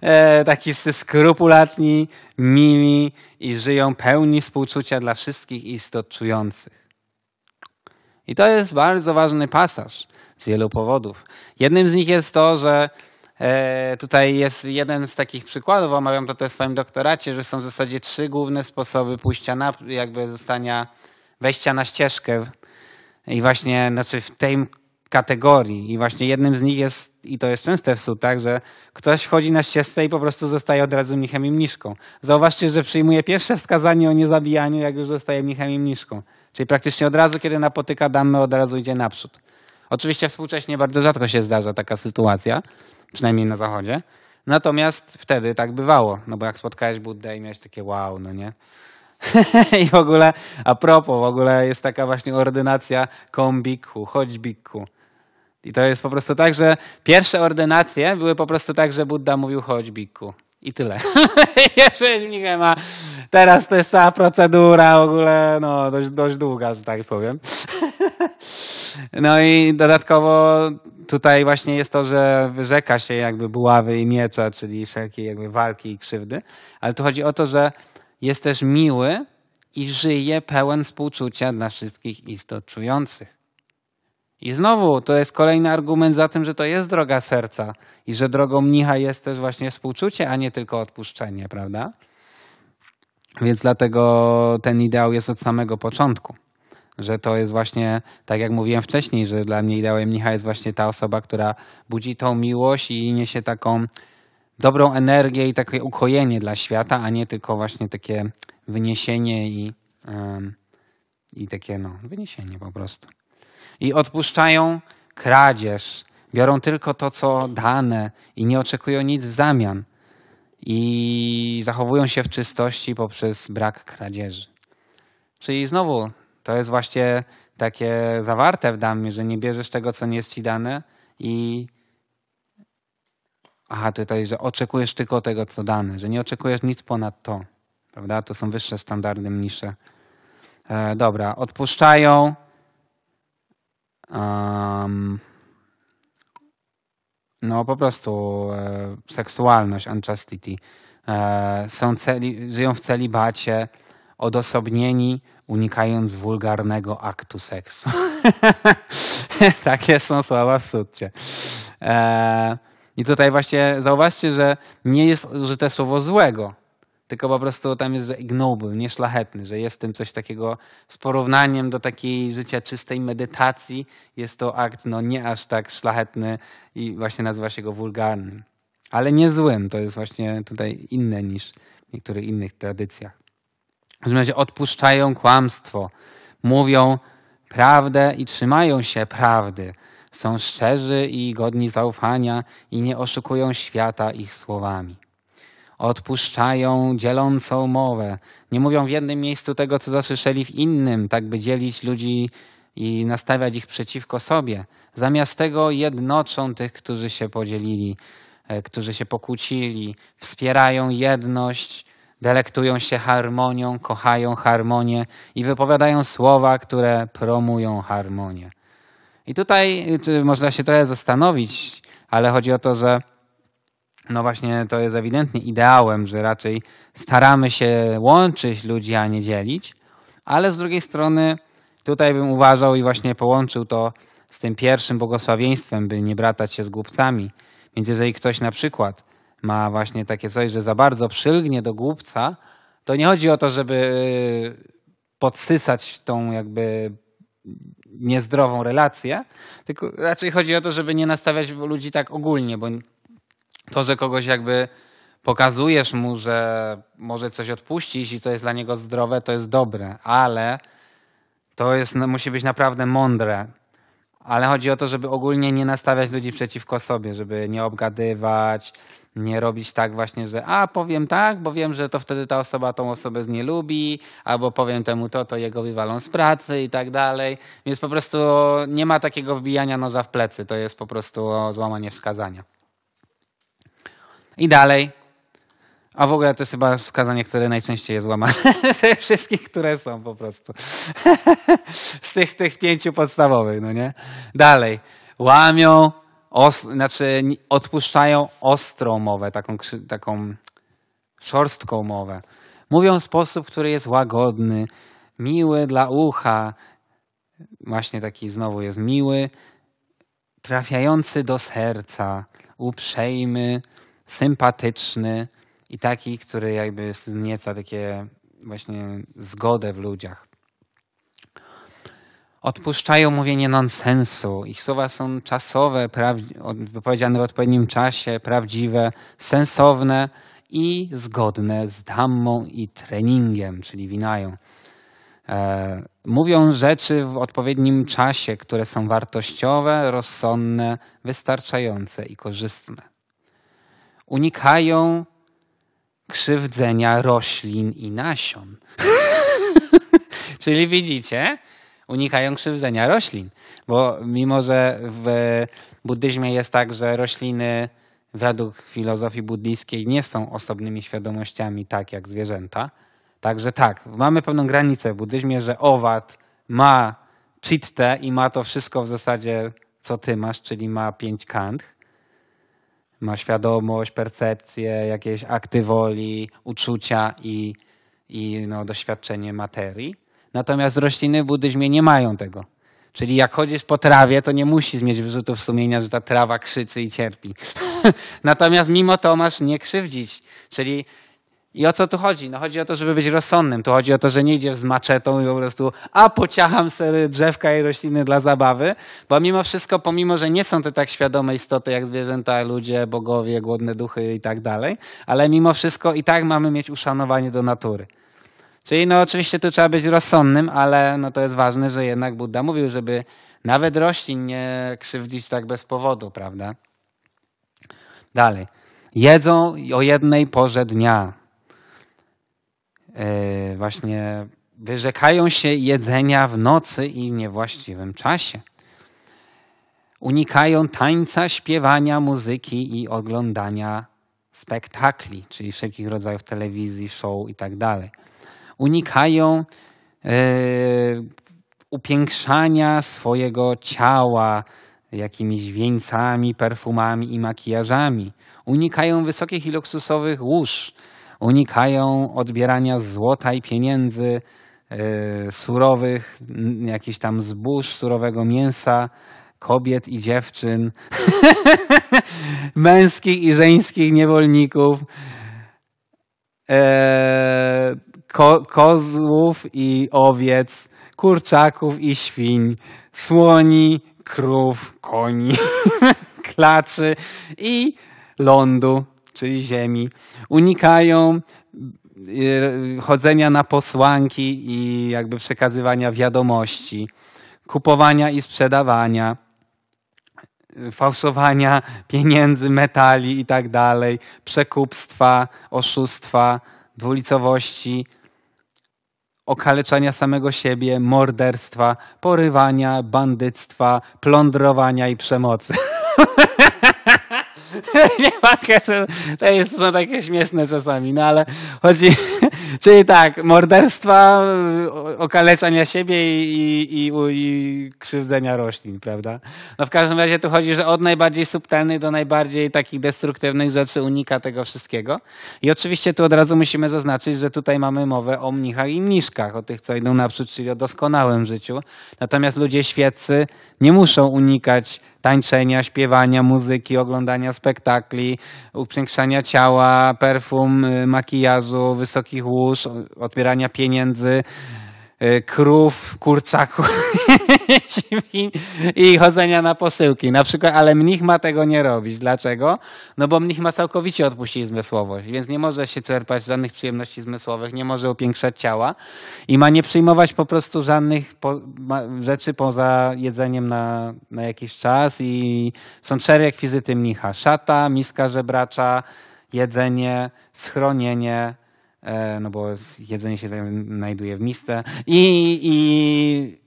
e, taki skrupulatni, mili i żyją pełni współczucia dla wszystkich istot czujących. I to jest bardzo ważny pasaż z wielu powodów. Jednym z nich jest to, że E, tutaj jest jeden z takich przykładów, omawiam to też w swoim doktoracie, że są w zasadzie trzy główne sposoby pójścia na, jakby zostania, wejścia na ścieżkę. I właśnie, znaczy w tej kategorii. I właśnie jednym z nich jest, i to jest częste w SU, tak, że ktoś wchodzi na ścieżkę i po prostu zostaje od razu mnichem i mniszką. Zauważcie, że przyjmuje pierwsze wskazanie o niezabijaniu, jak już zostaje mnichem i mniszką. Czyli praktycznie od razu, kiedy napotyka damy, od razu idzie naprzód. Oczywiście współcześnie bardzo rzadko się zdarza taka sytuacja, przynajmniej na zachodzie. Natomiast wtedy tak bywało, no bo jak spotkałeś Buddę i miałeś takie wow, no nie? I w ogóle, a propos, w ogóle jest taka właśnie ordynacja kombiku, chodź bikku. I to jest po prostu tak, że pierwsze ordynacje były po prostu tak, że Budda mówił chodź bikku. I tyle. Jeżeli nie ma. Teraz to jest cała procedura w ogóle, no dość, dość długa, że tak powiem. no i dodatkowo tutaj właśnie jest to, że wyrzeka się jakby buławy i miecza, czyli wszelkiej jakby walki i krzywdy, ale tu chodzi o to, że jest też miły i żyje pełen współczucia dla wszystkich istot czujących. I znowu to jest kolejny argument za tym, że to jest droga serca i że drogą mnicha jest też właśnie współczucie, a nie tylko odpuszczenie, prawda? Więc dlatego ten ideał jest od samego początku że to jest właśnie, tak jak mówiłem wcześniej, że dla mnie ideałem mnicha jest właśnie ta osoba, która budzi tą miłość i niesie taką dobrą energię i takie ukojenie dla świata, a nie tylko właśnie takie wyniesienie i, um, i takie no, wyniesienie po prostu. I odpuszczają kradzież, biorą tylko to, co dane i nie oczekują nic w zamian. I zachowują się w czystości poprzez brak kradzieży. Czyli znowu to jest właśnie takie zawarte w Dhammie, że nie bierzesz tego, co nie jest ci dane i aha, tutaj, że oczekujesz tylko tego, co dane, że nie oczekujesz nic ponad to, prawda? To są wyższe standardy, mniejsze. E, dobra, odpuszczają um, no po prostu e, seksualność, unchastity. E, są celi, żyją w celibacie, odosobnieni, unikając wulgarnego aktu seksu. Takie są słowa w sutcie. E, I tutaj właśnie zauważcie, że nie jest użyte słowo złego, tylko po prostu tam jest, że ignoble, nieszlachetny, że jest tym coś takiego z porównaniem do takiej życia czystej medytacji. Jest to akt no, nie aż tak szlachetny i właśnie nazywa się go wulgarnym. Ale nie złym, to jest właśnie tutaj inne niż w niektórych innych tradycjach. W każdym razie odpuszczają kłamstwo, mówią prawdę i trzymają się prawdy. Są szczerzy i godni zaufania i nie oszukują świata ich słowami. Odpuszczają dzielącą mowę. Nie mówią w jednym miejscu tego, co zasłyszeli w innym, tak by dzielić ludzi i nastawiać ich przeciwko sobie. Zamiast tego jednoczą tych, którzy się podzielili, e, którzy się pokłócili, wspierają jedność delektują się harmonią, kochają harmonię i wypowiadają słowa, które promują harmonię. I tutaj można się trochę zastanowić, ale chodzi o to, że no właśnie to jest ewidentnie ideałem, że raczej staramy się łączyć ludzi, a nie dzielić, ale z drugiej strony tutaj bym uważał i właśnie połączył to z tym pierwszym błogosławieństwem, by nie bratać się z głupcami. Więc jeżeli ktoś na przykład ma właśnie takie coś, że za bardzo przylgnie do głupca, to nie chodzi o to, żeby y, podsysać tą jakby niezdrową relację, tylko raczej chodzi o to, żeby nie nastawiać ludzi tak ogólnie, bo to, że kogoś jakby pokazujesz mu, że może coś odpuścić i to jest dla niego zdrowe, to jest dobre, ale to jest, no, musi być naprawdę mądre. Ale chodzi o to, żeby ogólnie nie nastawiać ludzi przeciwko sobie, żeby nie obgadywać, nie robić tak właśnie, że a powiem tak, bo wiem, że to wtedy ta osoba tą osobę nie lubi, albo powiem temu to, to jego wywalą z pracy i tak dalej. Więc po prostu nie ma takiego wbijania noża w plecy, to jest po prostu złamanie wskazania. I dalej. A w ogóle to jest chyba wskazanie, które najczęściej jest łamane. Wszystkich, które są po prostu. z, tych, z tych pięciu podstawowych, no nie? Dalej. Łamią os, znaczy odpuszczają ostrą mowę, taką, taką szorstką mowę. Mówią w sposób, który jest łagodny, miły dla ucha, właśnie taki znowu jest miły, trafiający do serca, uprzejmy, sympatyczny i taki, który jakby znieca takie właśnie zgodę w ludziach odpuszczają mówienie nonsensu. Ich słowa są czasowe, wypowiedziane w odpowiednim czasie, prawdziwe, sensowne i zgodne z dhammą i treningiem, czyli winają. E, mówią rzeczy w odpowiednim czasie, które są wartościowe, rozsądne, wystarczające i korzystne. Unikają krzywdzenia roślin i nasion. czyli widzicie, unikają krzywdzenia roślin. Bo mimo, że w buddyzmie jest tak, że rośliny według filozofii buddyjskiej nie są osobnymi świadomościami tak jak zwierzęta. Także tak, mamy pewną granicę w buddyzmie, że owad ma chittę i ma to wszystko w zasadzie, co ty masz, czyli ma pięć kant. Ma świadomość, percepcję, jakieś akty woli, uczucia i, i no, doświadczenie materii. Natomiast rośliny w buddyzmie nie mają tego. Czyli jak chodzisz po trawie, to nie musisz mieć wyrzutów sumienia, że ta trawa krzyczy i cierpi. Natomiast mimo to masz nie krzywdzić. Czyli i o co tu chodzi? No chodzi o to, żeby być rozsądnym. Tu chodzi o to, że nie idziesz z maczetą i po prostu a pociacham sery drzewka i rośliny dla zabawy, bo mimo wszystko, pomimo, że nie są to tak świadome istoty jak zwierzęta, ludzie, bogowie, głodne duchy i tak dalej, ale mimo wszystko i tak mamy mieć uszanowanie do natury. Czyli no oczywiście tu trzeba być rozsądnym, ale no to jest ważne, że jednak Buddha mówił, żeby nawet roślin nie krzywdzić tak bez powodu, prawda? Dalej. Jedzą o jednej porze dnia. Yy, właśnie wyrzekają się jedzenia w nocy i w niewłaściwym czasie. Unikają tańca, śpiewania, muzyki i oglądania spektakli, czyli wszelkich rodzajów telewizji, show i tak dalej unikają yy, upiększania swojego ciała jakimiś wieńcami, perfumami i makijażami. Unikają wysokich i luksusowych łóż. Unikają odbierania złota i pieniędzy, yy, surowych, jakichś tam zbóż, surowego mięsa, kobiet i dziewczyn, męskich i żeńskich niewolników. E, ko kozłów i owiec, kurczaków i świń, słoni, krów, koni, klaczy i lądu, czyli ziemi. Unikają y, chodzenia na posłanki i jakby przekazywania wiadomości, kupowania i sprzedawania, fałszowania pieniędzy, metali i tak dalej, przekupstwa, oszustwa, dwulicowości, okaleczania samego siebie, morderstwa, porywania, bandyctwa, plądrowania i przemocy. Nie ma, to jest takie śmieszne czasami, no ale chodzi, Czyli tak, morderstwa, y, okaleczania siebie i, i, i, krzywdzenia roślin, prawda? No w każdym razie tu chodzi, że od najbardziej subtelnych do najbardziej takich destruktywnych rzeczy unika tego wszystkiego. I oczywiście tu od razu musimy zaznaczyć, że tutaj mamy mowę o mnichach i mniszkach, o tych, co idą naprzód, czyli o doskonałym życiu. Natomiast ludzie świeccy nie muszą unikać tańczenia, śpiewania, muzyki, oglądania spektakli, upiększania ciała, perfum, y, makijażu, wysokich łóż, odbierania pieniędzy y, krów, kurczaków. i, i chodzenia na posyłki. Na przykład, ale mnich ma tego nie robić. Dlaczego? No bo mnich ma całkowicie odpuścić zmysłowość, więc nie może się czerpać żadnych przyjemności zmysłowych, nie może upiększać ciała i ma nie przyjmować po prostu żadnych po, ma, rzeczy poza jedzeniem na, na jakiś czas i są cztery rekwizyty mnicha. Szata, miska żebracza, jedzenie, schronienie, e, no bo jedzenie się znajduje w misce i, i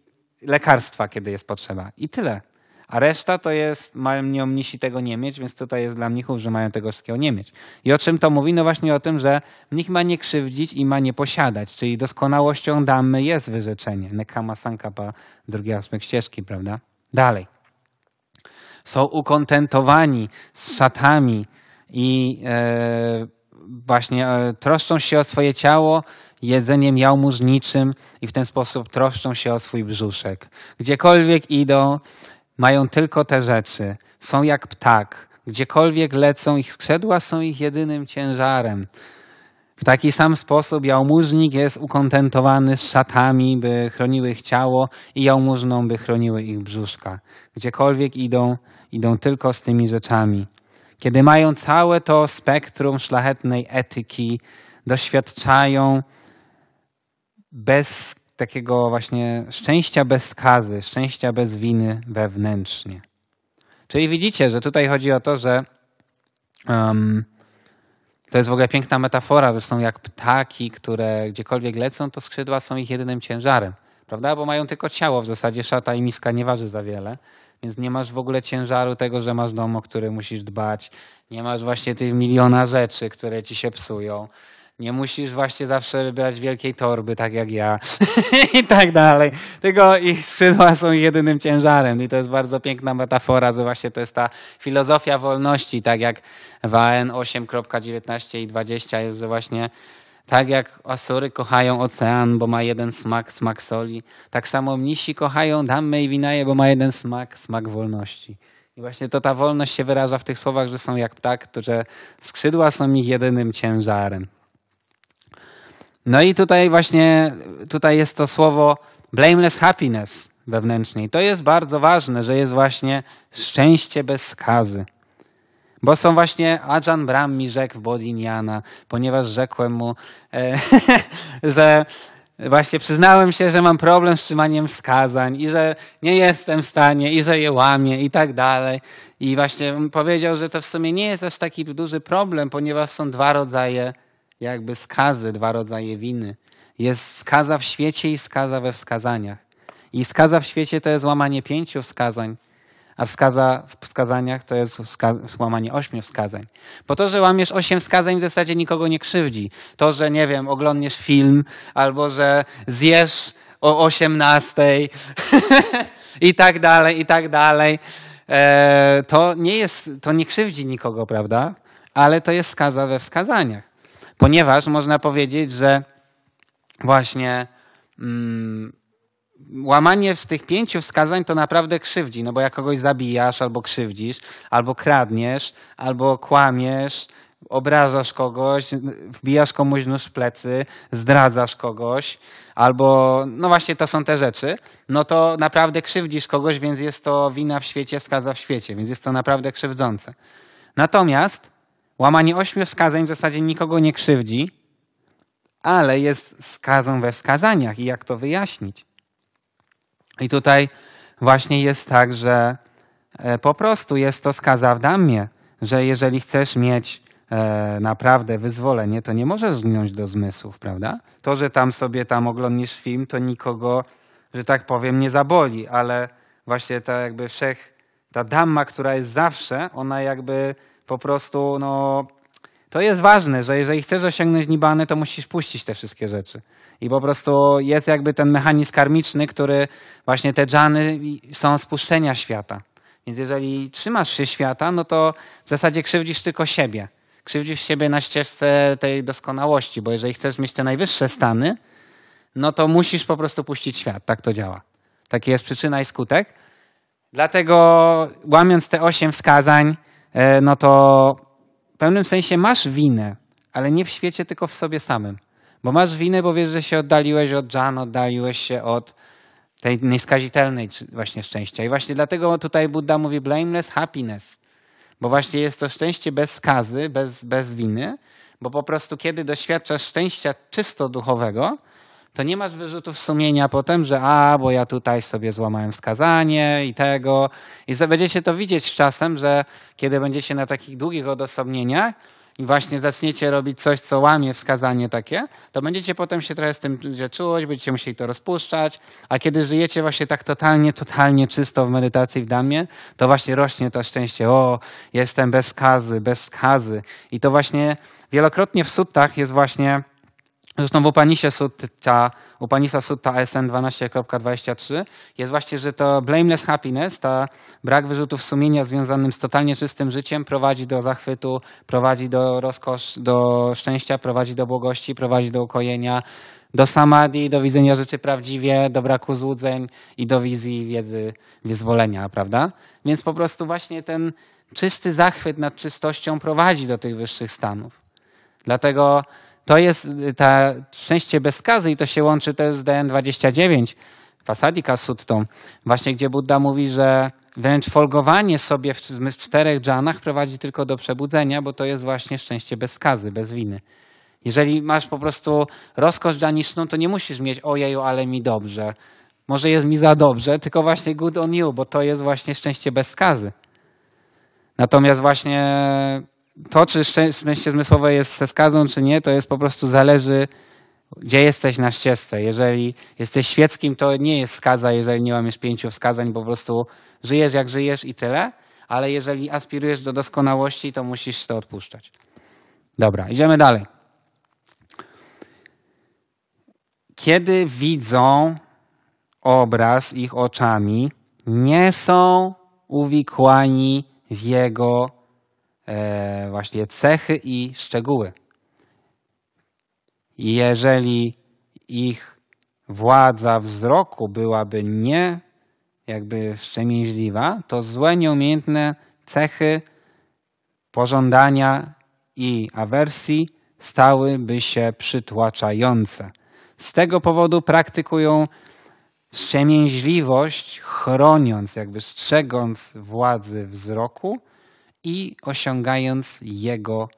lekarstwa, kiedy jest potrzeba. I tyle. A reszta to jest, mają mnisi tego nie mieć, więc tutaj jest dla mnichów, że mają tego wszystkiego nie mieć. I o czym to mówi? No właśnie o tym, że mnich ma nie krzywdzić i ma nie posiadać, czyli doskonałością damy jest wyrzeczenie. Nekama sankapa, drugi aspekt ścieżki, prawda? Dalej. Są ukontentowani z szatami i e, właśnie e, troszczą się o swoje ciało, jedzeniem jałmużniczym i w ten sposób troszczą się o swój brzuszek. Gdziekolwiek idą, mają tylko te rzeczy. Są jak ptak. Gdziekolwiek lecą, ich skrzydła są ich jedynym ciężarem. W taki sam sposób jałmużnik jest ukontentowany z szatami, by chroniły ich ciało i jałmużną, by chroniły ich brzuszka. Gdziekolwiek idą, idą tylko z tymi rzeczami. Kiedy mają całe to spektrum szlachetnej etyki, doświadczają bez takiego właśnie szczęścia bez skazy, szczęścia bez winy wewnętrznie. Czyli widzicie, że tutaj chodzi o to, że um, to jest w ogóle piękna metafora, Są jak ptaki, które gdziekolwiek lecą, to skrzydła są ich jedynym ciężarem, prawda? Bo mają tylko ciało w zasadzie, szata i miska nie waży za wiele. Więc nie masz w ogóle ciężaru tego, że masz dom, o który musisz dbać. Nie masz właśnie tych miliona rzeczy, które ci się psują nie musisz właśnie zawsze wybrać wielkiej torby, tak jak ja i tak dalej. Tylko ich skrzydła są jedynym ciężarem i to jest bardzo piękna metafora, że właśnie to jest ta filozofia wolności, tak jak w AN 8.19 i 20 jest, że właśnie tak jak Asury kochają ocean, bo ma jeden smak, smak soli, tak samo mnisi kochają damy i winaje, bo ma jeden smak, smak wolności. I właśnie to ta wolność się wyraża w tych słowach, że są jak ptak, że skrzydła są ich jedynym ciężarem. No i tutaj właśnie, tutaj jest to słowo blameless happiness wewnętrznie. I to jest bardzo ważne, że jest właśnie szczęście bez skazy. Bo są właśnie, Ajahn Brahm mi rzekł Bodhiniana, ponieważ rzekłem mu, e, że właśnie przyznałem się, że mam problem z trzymaniem wskazań i że nie jestem w stanie i że je łamię i tak dalej. I właśnie powiedział, że to w sumie nie jest aż taki duży problem, ponieważ są dwa rodzaje jakby skazy, dwa rodzaje winy. Jest skaza w świecie i skaza we wskazaniach. I skaza w świecie to jest łamanie pięciu wskazań, a wskaza w wskazaniach to jest wska- łamanie ośmiu wskazań. Bo to, że łamiesz osiem wskazań w zasadzie nikogo nie krzywdzi. To, że nie wiem, oglądniesz film albo że zjesz o osiemnastej i tak dalej, i tak dalej. E, to nie jest, to nie krzywdzi nikogo, prawda? Ale to jest skaza we wskazaniach ponieważ można powiedzieć, że właśnie mm, łamanie z tych pięciu wskazań to naprawdę krzywdzi, no bo jak kogoś zabijasz albo krzywdzisz, albo kradniesz, albo kłamiesz, obrażasz kogoś, wbijasz komuś nóż w plecy, zdradzasz kogoś, albo no właśnie to są te rzeczy, no to naprawdę krzywdzisz kogoś, więc jest to wina w świecie, skaza w świecie, więc jest to naprawdę krzywdzące. Natomiast Łamanie ośmiu wskazań w zasadzie nikogo nie krzywdzi, ale jest skazą we wskazaniach i jak to wyjaśnić. I tutaj właśnie jest tak, że e, po prostu jest to skaza w damie, że jeżeli chcesz mieć e, naprawdę wyzwolenie, to nie możesz gnąć do zmysłów, prawda? To, że tam sobie tam oglądniesz film, to nikogo, że tak powiem, nie zaboli, ale właśnie ta jakby wszech, ta dama, która jest zawsze, ona jakby po prostu, no, to jest ważne, że jeżeli chcesz osiągnąć nibany, to musisz puścić te wszystkie rzeczy. I po prostu jest jakby ten mechanizm karmiczny, który właśnie te dżany są spuszczenia świata. Więc jeżeli trzymasz się świata, no to w zasadzie krzywdzisz tylko siebie. Krzywdzisz siebie na ścieżce tej doskonałości, bo jeżeli chcesz mieć te najwyższe stany, no to musisz po prostu puścić świat. Tak to działa. Taki jest przyczyna i skutek. Dlatego łamiąc te osiem wskazań, E, no to w pewnym sensie masz winę, ale nie w świecie, tylko w sobie samym. Bo masz winę, bo wiesz, że się oddaliłeś od Jan, oddaliłeś się od tej nieskazitelnej właśnie szczęścia. I właśnie dlatego tutaj Buddha mówi blameless happiness. Bo właśnie jest to szczęście bez skazy, bez, bez winy, bo po prostu kiedy doświadczasz szczęścia czysto duchowego, to nie masz wyrzutów sumienia potem, że a, bo ja tutaj sobie złamałem wskazanie i tego. I będziecie to widzieć z czasem, że kiedy będziecie na takich długich odosobnieniach i właśnie zaczniecie robić coś, co łamie wskazanie takie, to będziecie potem się trochę z tym czuć, będziecie musieli to rozpuszczać, a kiedy żyjecie właśnie tak totalnie, totalnie czysto w medytacji w damie, to właśnie rośnie to szczęście. O, jestem bez skazy, bez skazy. I to właśnie wielokrotnie w sutach jest właśnie Zresztą w Upanisie Sutta, Upanisa Sutta SN 12.23 jest właśnie, że to blameless happiness, ta brak wyrzutów sumienia związanym z totalnie czystym życiem prowadzi do zachwytu, prowadzi do rozkosz, do szczęścia, prowadzi do błogości, prowadzi do ukojenia, do samadhi, do widzenia rzeczy prawdziwie, do braku złudzeń i do wizji wiedzy wyzwolenia, prawda? Więc po prostu właśnie ten czysty zachwyt nad czystością prowadzi do tych wyższych stanów. Dlatego to jest y, ta szczęście bez skazy i to się łączy też z DN29, Pasadika Suttą, właśnie gdzie Buddha mówi, że wręcz folgowanie sobie w, w czterech dżanach prowadzi tylko do przebudzenia, bo to jest właśnie szczęście bez skazy, bez winy. Jeżeli masz po prostu rozkosz dżaniczną, to nie musisz mieć ojeju, ale mi dobrze. Może jest mi za dobrze, tylko właśnie good on you, bo to jest właśnie szczęście bez skazy. Natomiast właśnie to, czy szczęście zmysłowe jest ze skazą, czy nie, to jest po prostu zależy, gdzie jesteś na ścieżce. Jeżeli jesteś świeckim, to nie jest skaza, jeżeli nie łamiesz pięciu wskazań, po prostu żyjesz jak żyjesz i tyle. Ale jeżeli aspirujesz do doskonałości, to musisz to odpuszczać. Dobra, idziemy dalej. Kiedy widzą obraz ich oczami, nie są uwikłani w jego E, właśnie cechy i szczegóły. Jeżeli ich władza wzroku byłaby nie jakby szczemięźliwa, to złe, nieumiejętne cechy pożądania i awersji stałyby się przytłaczające. Z tego powodu praktykują wstrzemięźliwość, chroniąc, jakby strzegąc władzy wzroku, i osiągając jego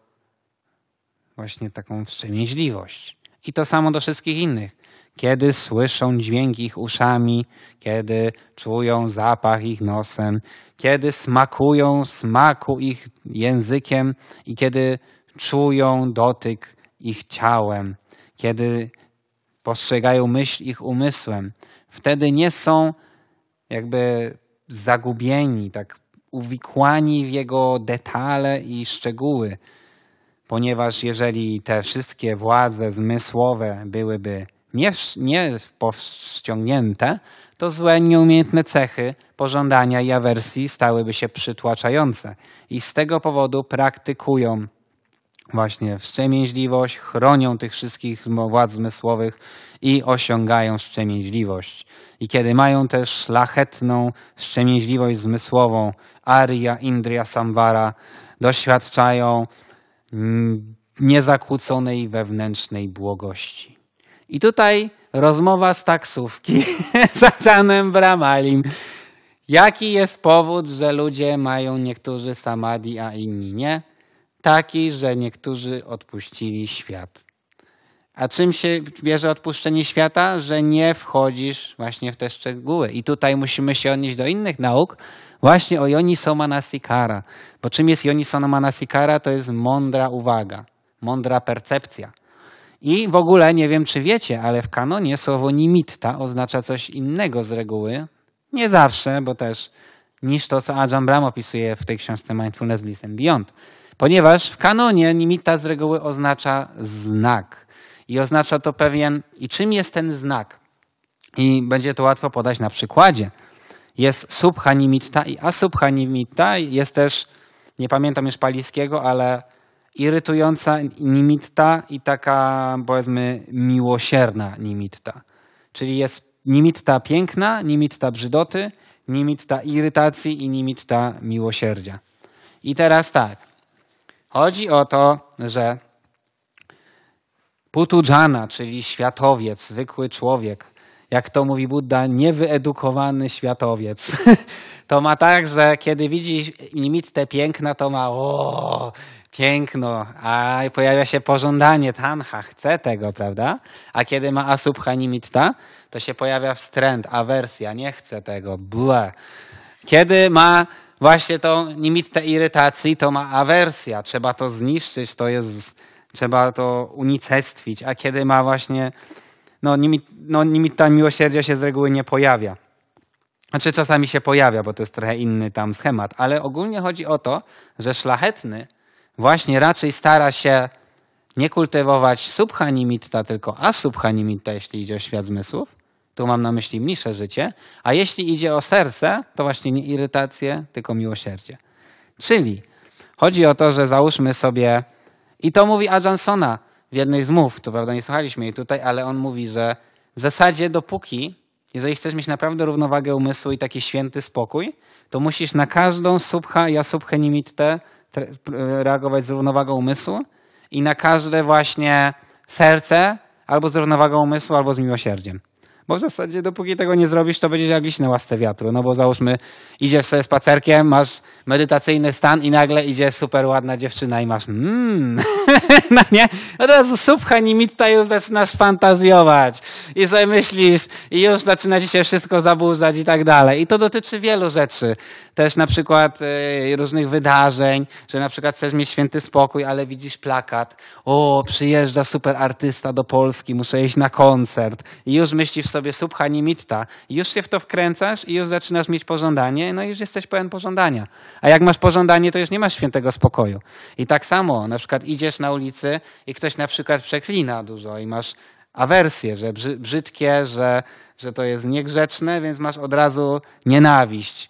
właśnie taką wstrzemięźliwość. I to samo do wszystkich innych. Kiedy słyszą dźwięk ich uszami, kiedy czują zapach ich nosem, kiedy smakują smaku ich językiem i kiedy czują dotyk ich ciałem, kiedy postrzegają myśl ich umysłem, wtedy nie są jakby zagubieni, tak uwikłani w jego detale i szczegóły, ponieważ jeżeli te wszystkie władze zmysłowe byłyby nie, nie to złe, nieumiejętne cechy, pożądania i awersji stałyby się przytłaczające. I z tego powodu praktykują właśnie wstrzemięźliwość, chronią tych wszystkich władz zmysłowych i osiągają wstrzemięźliwość. I kiedy mają też szlachetną wstrzemięźliwość zmysłową, Arya, Indria, Samvara doświadczają mm, niezakłóconej wewnętrznej błogości. I tutaj rozmowa z taksówki z Aczanem Bramalim. Jaki jest powód, że ludzie mają niektórzy samadhi, a inni nie? Taki, że niektórzy odpuścili świat. A czym się bierze odpuszczenie świata? Że nie wchodzisz właśnie w te szczegóły. I tutaj musimy się odnieść do innych nauk, Właśnie o Joni Somanasikara. Bo czym jest Joni Somanasikara? To jest mądra uwaga, mądra percepcja. I w ogóle nie wiem, czy wiecie, ale w kanonie słowo nimitta oznacza coś innego z reguły. Nie zawsze, bo też niż to, co Ajahn Brahm opisuje w tej książce Mindfulness Bliss and Beyond. Ponieważ w kanonie nimitta z reguły oznacza znak. I oznacza to pewien... I czym jest ten znak? I będzie to łatwo podać na przykładzie jest subhanimitta i asubhanimitta jest też, nie pamiętam już paliskiego, ale irytująca nimitta i taka powiedzmy miłosierna nimitta. Czyli jest nimitta piękna, nimitta brzydoty, nimitta irytacji i nimitta miłosierdzia. I teraz tak. Chodzi o to, że Putujana, czyli światowiec, zwykły człowiek, jak to mówi Buddha, niewyedukowany światowiec. to ma tak, że kiedy widzi te piękna, to ma o, piękno, a pojawia się pożądanie, tanha, chce tego, prawda? A kiedy ma asubha nimitta, to się pojawia wstręt, awersja, nie chce tego, ble. Kiedy ma właśnie tą nimittę irytacji, to ma awersja, trzeba to zniszczyć, to jest, trzeba to unicestwić, a kiedy ma właśnie no, nimi, no, nimi ta miłosierdzia się z reguły nie pojawia. Znaczy czasami się pojawia, bo to jest trochę inny tam schemat, ale ogólnie chodzi o to, że szlachetny właśnie raczej stara się nie kultywować subhanimitta, tylko asubhanimitta, jeśli idzie o świat zmysłów. Tu mam na myśli mniejsze życie. A jeśli idzie o serce, to właśnie nie irytację, tylko miłosierdzie. Czyli chodzi o to, że załóżmy sobie, i to mówi Ajansona, w jednej z mów, to prawda, nie słuchaliśmy jej tutaj, ale on mówi, że w zasadzie dopóki, jeżeli chcesz mieć naprawdę równowagę umysłu i taki święty spokój, to musisz na każdą subha, ja subcha nimitte e, reagować z równowagą umysłu i na każde właśnie serce albo z równowagą umysłu, albo z miłosierdziem. Bo w zasadzie dopóki tego nie zrobisz, to będziesz jak liść na łasce wiatru. No bo załóżmy, idziesz sobie spacerkiem, masz medytacyjny stan i nagle idzie super ładna dziewczyna i masz mmm, no nie? Od razu subha nimitta już zaczynasz fantazjować i sobie myślisz i już zaczyna ci się wszystko zaburzać i tak dalej. I to dotyczy wielu rzeczy też na przykład e, różnych wydarzeń, że na przykład chcesz mieć święty spokój, ale widzisz plakat, o, przyjeżdża super artysta do Polski, muszę iść na koncert. I już myślisz sobie, subha nimitta. I już się w to wkręcasz i już zaczynasz mieć pożądanie, no i już jesteś pełen pożądania. A jak masz pożądanie, to już nie masz świętego spokoju. I tak samo, na przykład idziesz na ulicy i ktoś na przykład przeklina dużo i masz awersję, że brzydkie, że, że to jest niegrzeczne, więc masz od razu nienawiść.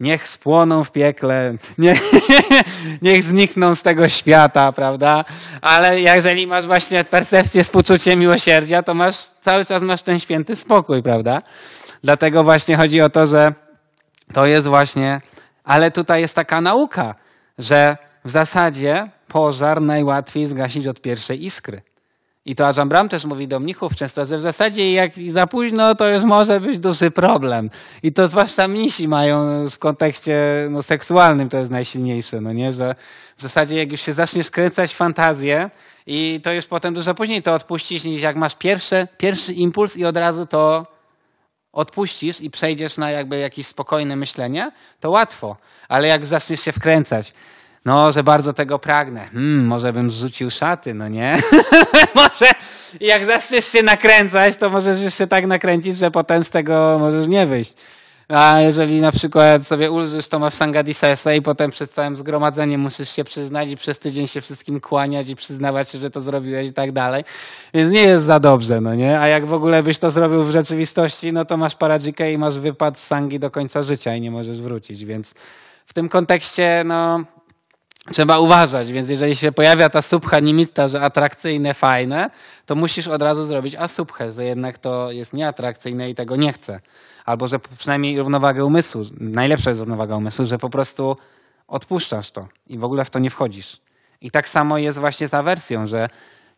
Niech spłoną w piekle, nie, niech znikną z tego świata, prawda? Ale jeżeli masz właśnie percepcję współczucie, miłosierdzia, to masz, cały czas masz ten święty spokój, prawda? Dlatego właśnie chodzi o to, że to jest właśnie, ale tutaj jest taka nauka, że w zasadzie pożar najłatwiej zgasić od pierwszej iskry. I to Adam Bram też mówi do mnichów często, że w zasadzie jak za późno, to już może być duży problem. I to zwłaszcza mnisi mają w kontekście no, seksualnym, to jest najsilniejsze, no nie? Że w zasadzie jak już się zacznie skręcać fantazję i to już potem dużo później to odpuścisz, niż jak masz pierwszy, pierwszy impuls i od razu to odpuścisz i przejdziesz na jakby jakieś spokojne myślenie, to łatwo. Ale jak zaczniesz się wkręcać, no, że bardzo tego pragnę. Hmm, może bym zrzucił szaty, no nie? może jak zaczniesz się nakręcać, to możesz jeszcze się tak nakręcić, że potem z tego możesz nie wyjść. A jeżeli na przykład sobie ulżysz, to masz sangadisesa i potem przed całym zgromadzeniem musisz się przyznać i przez tydzień się wszystkim kłaniać i przyznawać się, że to zrobiłeś i tak dalej. Więc nie jest za dobrze, no nie? A jak w ogóle byś to zrobił w rzeczywistości, no to masz paradzikę i masz wypad z sangi do końca życia i nie możesz wrócić, więc w tym kontekście, no trzeba uważać, więc jeżeli się pojawia ta subcha nimitta, że atrakcyjne, fajne, to musisz od razu zrobić asubhę, że jednak to jest nieatrakcyjne i tego nie chcę. Albo że przynajmniej równowagę umysłu, najlepsza jest równowaga umysłu, że po prostu odpuszczasz to i w ogóle w to nie wchodzisz. I tak samo jest właśnie z awersją, że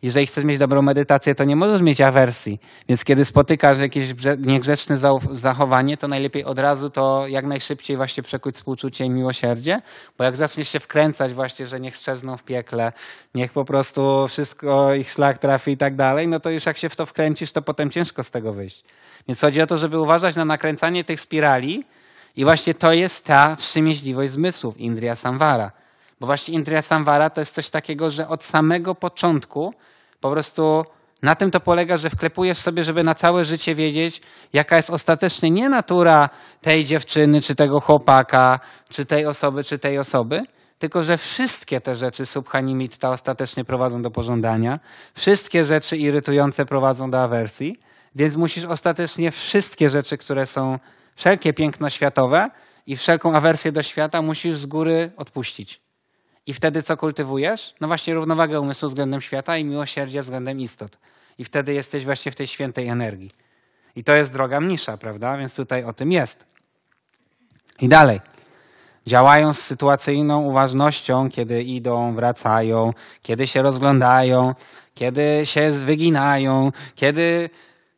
jeżeli chcesz mieć dobrą medytację, to nie możesz mieć awersji. Więc kiedy spotykasz jakieś niegrzeczne zachowanie, to najlepiej od razu to jak najszybciej właśnie przekuć współczucie i miłosierdzie, bo jak zaczniesz się wkręcać właśnie, że niech strzezną w piekle, niech po prostu wszystko ich szlak trafi i tak dalej, no to już jak się w to wkręcisz, to potem ciężko z tego wyjść. Więc chodzi o to, żeby uważać na nakręcanie tych spirali i właśnie to jest ta wstrzemięźliwość zmysłów, Indria Samvara bo właśnie Indriya Samvara to jest coś takiego, że od samego początku po prostu na tym to polega, że wklepujesz sobie, żeby na całe życie wiedzieć, jaka jest ostatecznie nie natura tej dziewczyny, czy tego chłopaka, czy tej osoby, czy tej osoby, tylko że wszystkie te rzeczy subhanimitta ostatecznie prowadzą do pożądania, wszystkie rzeczy irytujące prowadzą do awersji, więc musisz ostatecznie wszystkie rzeczy, które są wszelkie piękno światowe i wszelką awersję do świata, musisz z góry odpuścić. I wtedy co kultywujesz? No właśnie równowagę umysłu względem świata i miłosierdzie względem istot. I wtedy jesteś właśnie w tej świętej energii. I to jest droga mnisza, prawda? Więc tutaj o tym jest. I dalej. Działają z sytuacyjną uważnością, kiedy idą, wracają, kiedy się rozglądają, kiedy się wyginają, kiedy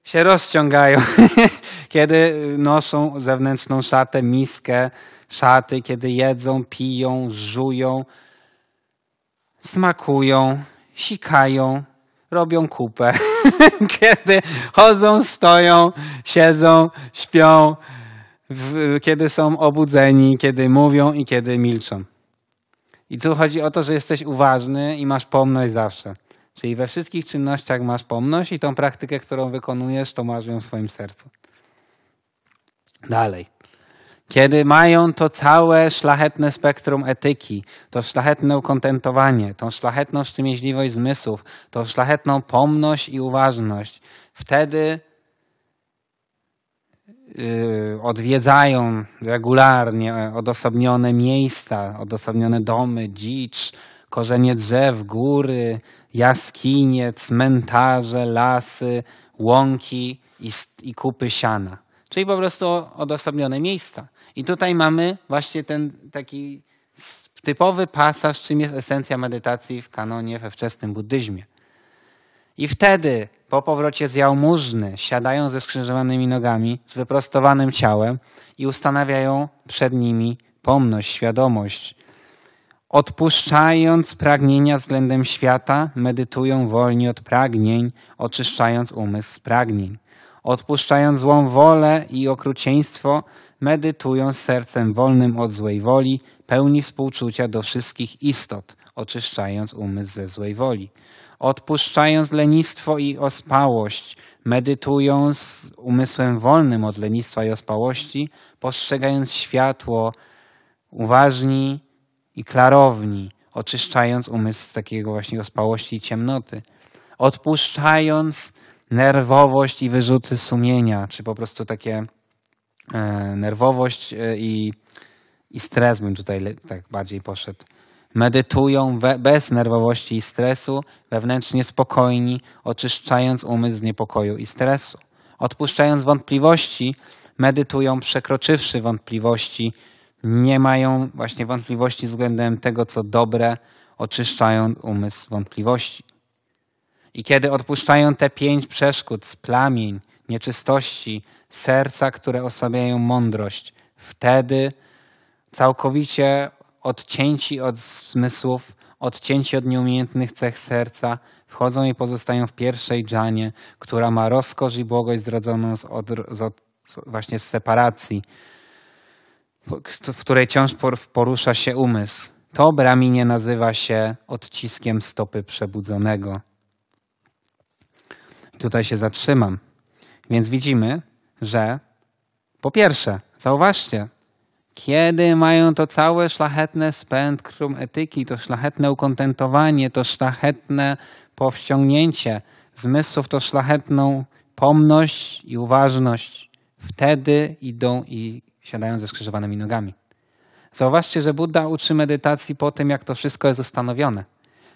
się rozciągają, kiedy noszą zewnętrzną szatę, miskę, szaty, kiedy jedzą, piją, żują, smakują, sikają, robią kupę. kiedy chodzą, stoją, siedzą, śpią, w, kiedy są obudzeni, kiedy mówią i kiedy milczą. I tu chodzi o to, że jesteś uważny i masz pomność zawsze. Czyli we wszystkich czynnościach masz pomność i tą praktykę, którą wykonujesz, to masz ją w swoim sercu. Dalej kiedy mają to całe szlachetne spektrum etyki, to szlachetne ukontentowanie, tą szlachetną szczemięźliwość zmysłów, tą szlachetną pomność i uważność, wtedy yy, odwiedzają regularnie odosobnione miejsca, odosobnione domy, dzicz, korzenie drzew, góry, jaskinie, cmentarze, lasy, łąki i, i kupy siana. Czyli po prostu odosobnione miejsca. I tutaj mamy właśnie ten taki typowy pasaż, czym jest esencja medytacji w kanonie we wczesnym buddyzmie. I wtedy, po powrocie z jałmużny, siadają ze skrzyżowanymi nogami, z wyprostowanym ciałem i ustanawiają przed nimi pomność, świadomość. Odpuszczając pragnienia względem świata, medytują wolni od pragnień, oczyszczając umysł z pragnień. Odpuszczając złą wolę i okrucieństwo, medytują z sercem wolnym od złej woli, pełni współczucia do wszystkich istot, oczyszczając umysł ze złej woli. Odpuszczając lenistwo i ospałość, medytują z umysłem wolnym od lenistwa i ospałości, postrzegając światło uważni i klarowni, oczyszczając umysł z takiego właśnie ospałości i ciemnoty. Odpuszczając nerwowość i wyrzuty sumienia, czy po prostu takie E, nerwowość e, i, i stres bym tutaj tak bardziej poszedł. Medytują we, bez nerwowości i stresu, wewnętrznie spokojni, oczyszczając umysł z niepokoju i stresu. Odpuszczając wątpliwości, medytują przekroczywszy wątpliwości, nie mają właśnie wątpliwości względem tego, co dobre, oczyszczają umysł z wątpliwości. I kiedy odpuszczają te pięć przeszkód z plamień, nieczystości serca, które osłabiają mądrość. Wtedy całkowicie odcięci od zmysłów, odcięci od nieumiejętnych cech serca, wchodzą i pozostają w pierwszej dżanie, która ma rozkosz i błogość zrodzoną z, od, z od, z właśnie z separacji, w której wciąż porusza się umysł. To braminie nazywa się odciskiem stopy przebudzonego. tutaj się zatrzymam. Więc widzimy, że po pierwsze, zauważcie, kiedy mają to całe szlachetne spędkrum etyki, to szlachetne ukontentowanie, to szlachetne powściągnięcie zmysłów, to szlachetną pomność i uważność, wtedy idą i siadają ze skrzyżowanymi nogami. Zauważcie, że Buddha uczy medytacji po tym, jak to wszystko jest ustanowione.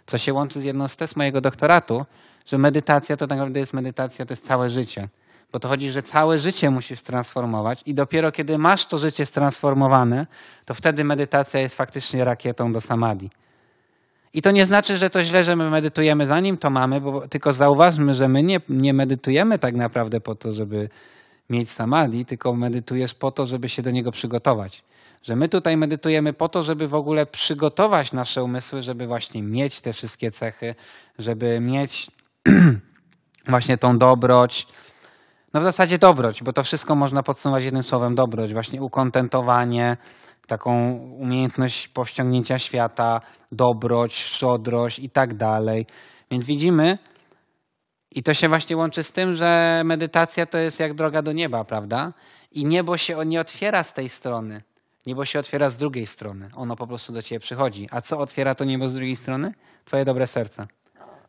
Co się łączy z jedną z tez mojego doktoratu, że medytacja to tak naprawdę jest medytacja, to jest całe życie. Bo to chodzi, że całe życie musisz transformować i dopiero kiedy masz to życie transformowane, to wtedy medytacja jest faktycznie rakietą do samadhi. I to nie znaczy, że to źle, że my medytujemy zanim to mamy, bo tylko zauważmy, że my nie, nie medytujemy tak naprawdę po to, żeby mieć samadhi, tylko medytujesz po to, żeby się do niego przygotować. Że my tutaj medytujemy po to, żeby w ogóle przygotować nasze umysły, żeby właśnie mieć te wszystkie cechy, żeby mieć właśnie tą dobroć, no w zasadzie dobroć, bo to wszystko można podsumować jednym słowem dobroć, właśnie ukontentowanie, taką umiejętność pościągnięcia świata, dobroć, szczodrość i tak dalej. Więc widzimy, i to się właśnie łączy z tym, że medytacja to jest jak droga do nieba, prawda? I niebo się nie otwiera z tej strony. Niebo się otwiera z drugiej strony. Ono po prostu do ciebie przychodzi. A co otwiera to niebo z drugiej strony? Twoje dobre serce.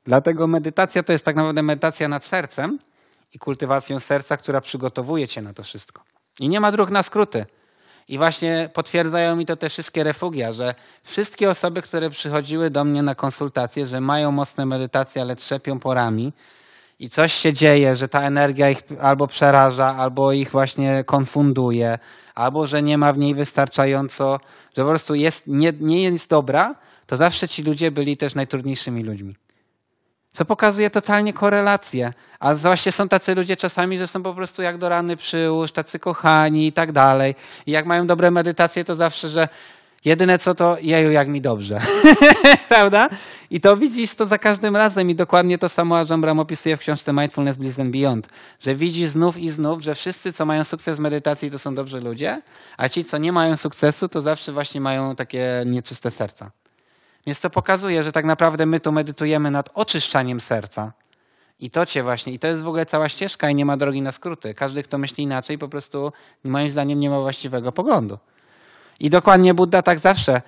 Dlatego medytacja to jest tak naprawdę medytacja nad sercem, i kultywacją serca, która przygotowuje cię na to wszystko. I nie ma dróg na skróty. I właśnie potwierdzają mi to te wszystkie refugia, że wszystkie osoby, które przychodziły do mnie na konsultacje, że mają mocne medytacje, ale trzepią porami i coś się dzieje, że ta energia ich albo przeraża, albo ich właśnie konfunduje, albo że nie ma w niej wystarczająco, że po prostu jest, nie, nie jest dobra, to zawsze ci ludzie byli też najtrudniejszymi ludźmi. Co pokazuje totalnie korelację. A właśnie są tacy ludzie czasami, że są po prostu jak do rany przyłóż, tacy kochani i tak dalej. I jak mają dobre medytacje, to zawsze, że jedyne co to, jeju, jak mi dobrze. Prawda? I to widzisz to za każdym razem i dokładnie to samo Ajam Ram opisuje w książce Mindfulness Bliss and Beyond. Że widzi znów i znów, że wszyscy, co mają sukces w medytacji, to są dobrzy ludzie, a ci, co nie mają sukcesu, to zawsze właśnie mają takie nieczyste serca. Więc to pokazuje, że tak naprawdę my tu medytujemy nad oczyszczaniem serca. I to cię właśnie, i to jest w ogóle cała ścieżka i nie ma drogi na skróty. Każdy, kto myśli inaczej, po prostu moim zdaniem nie ma właściwego poglądu. I dokładnie Buddha tak zawsze.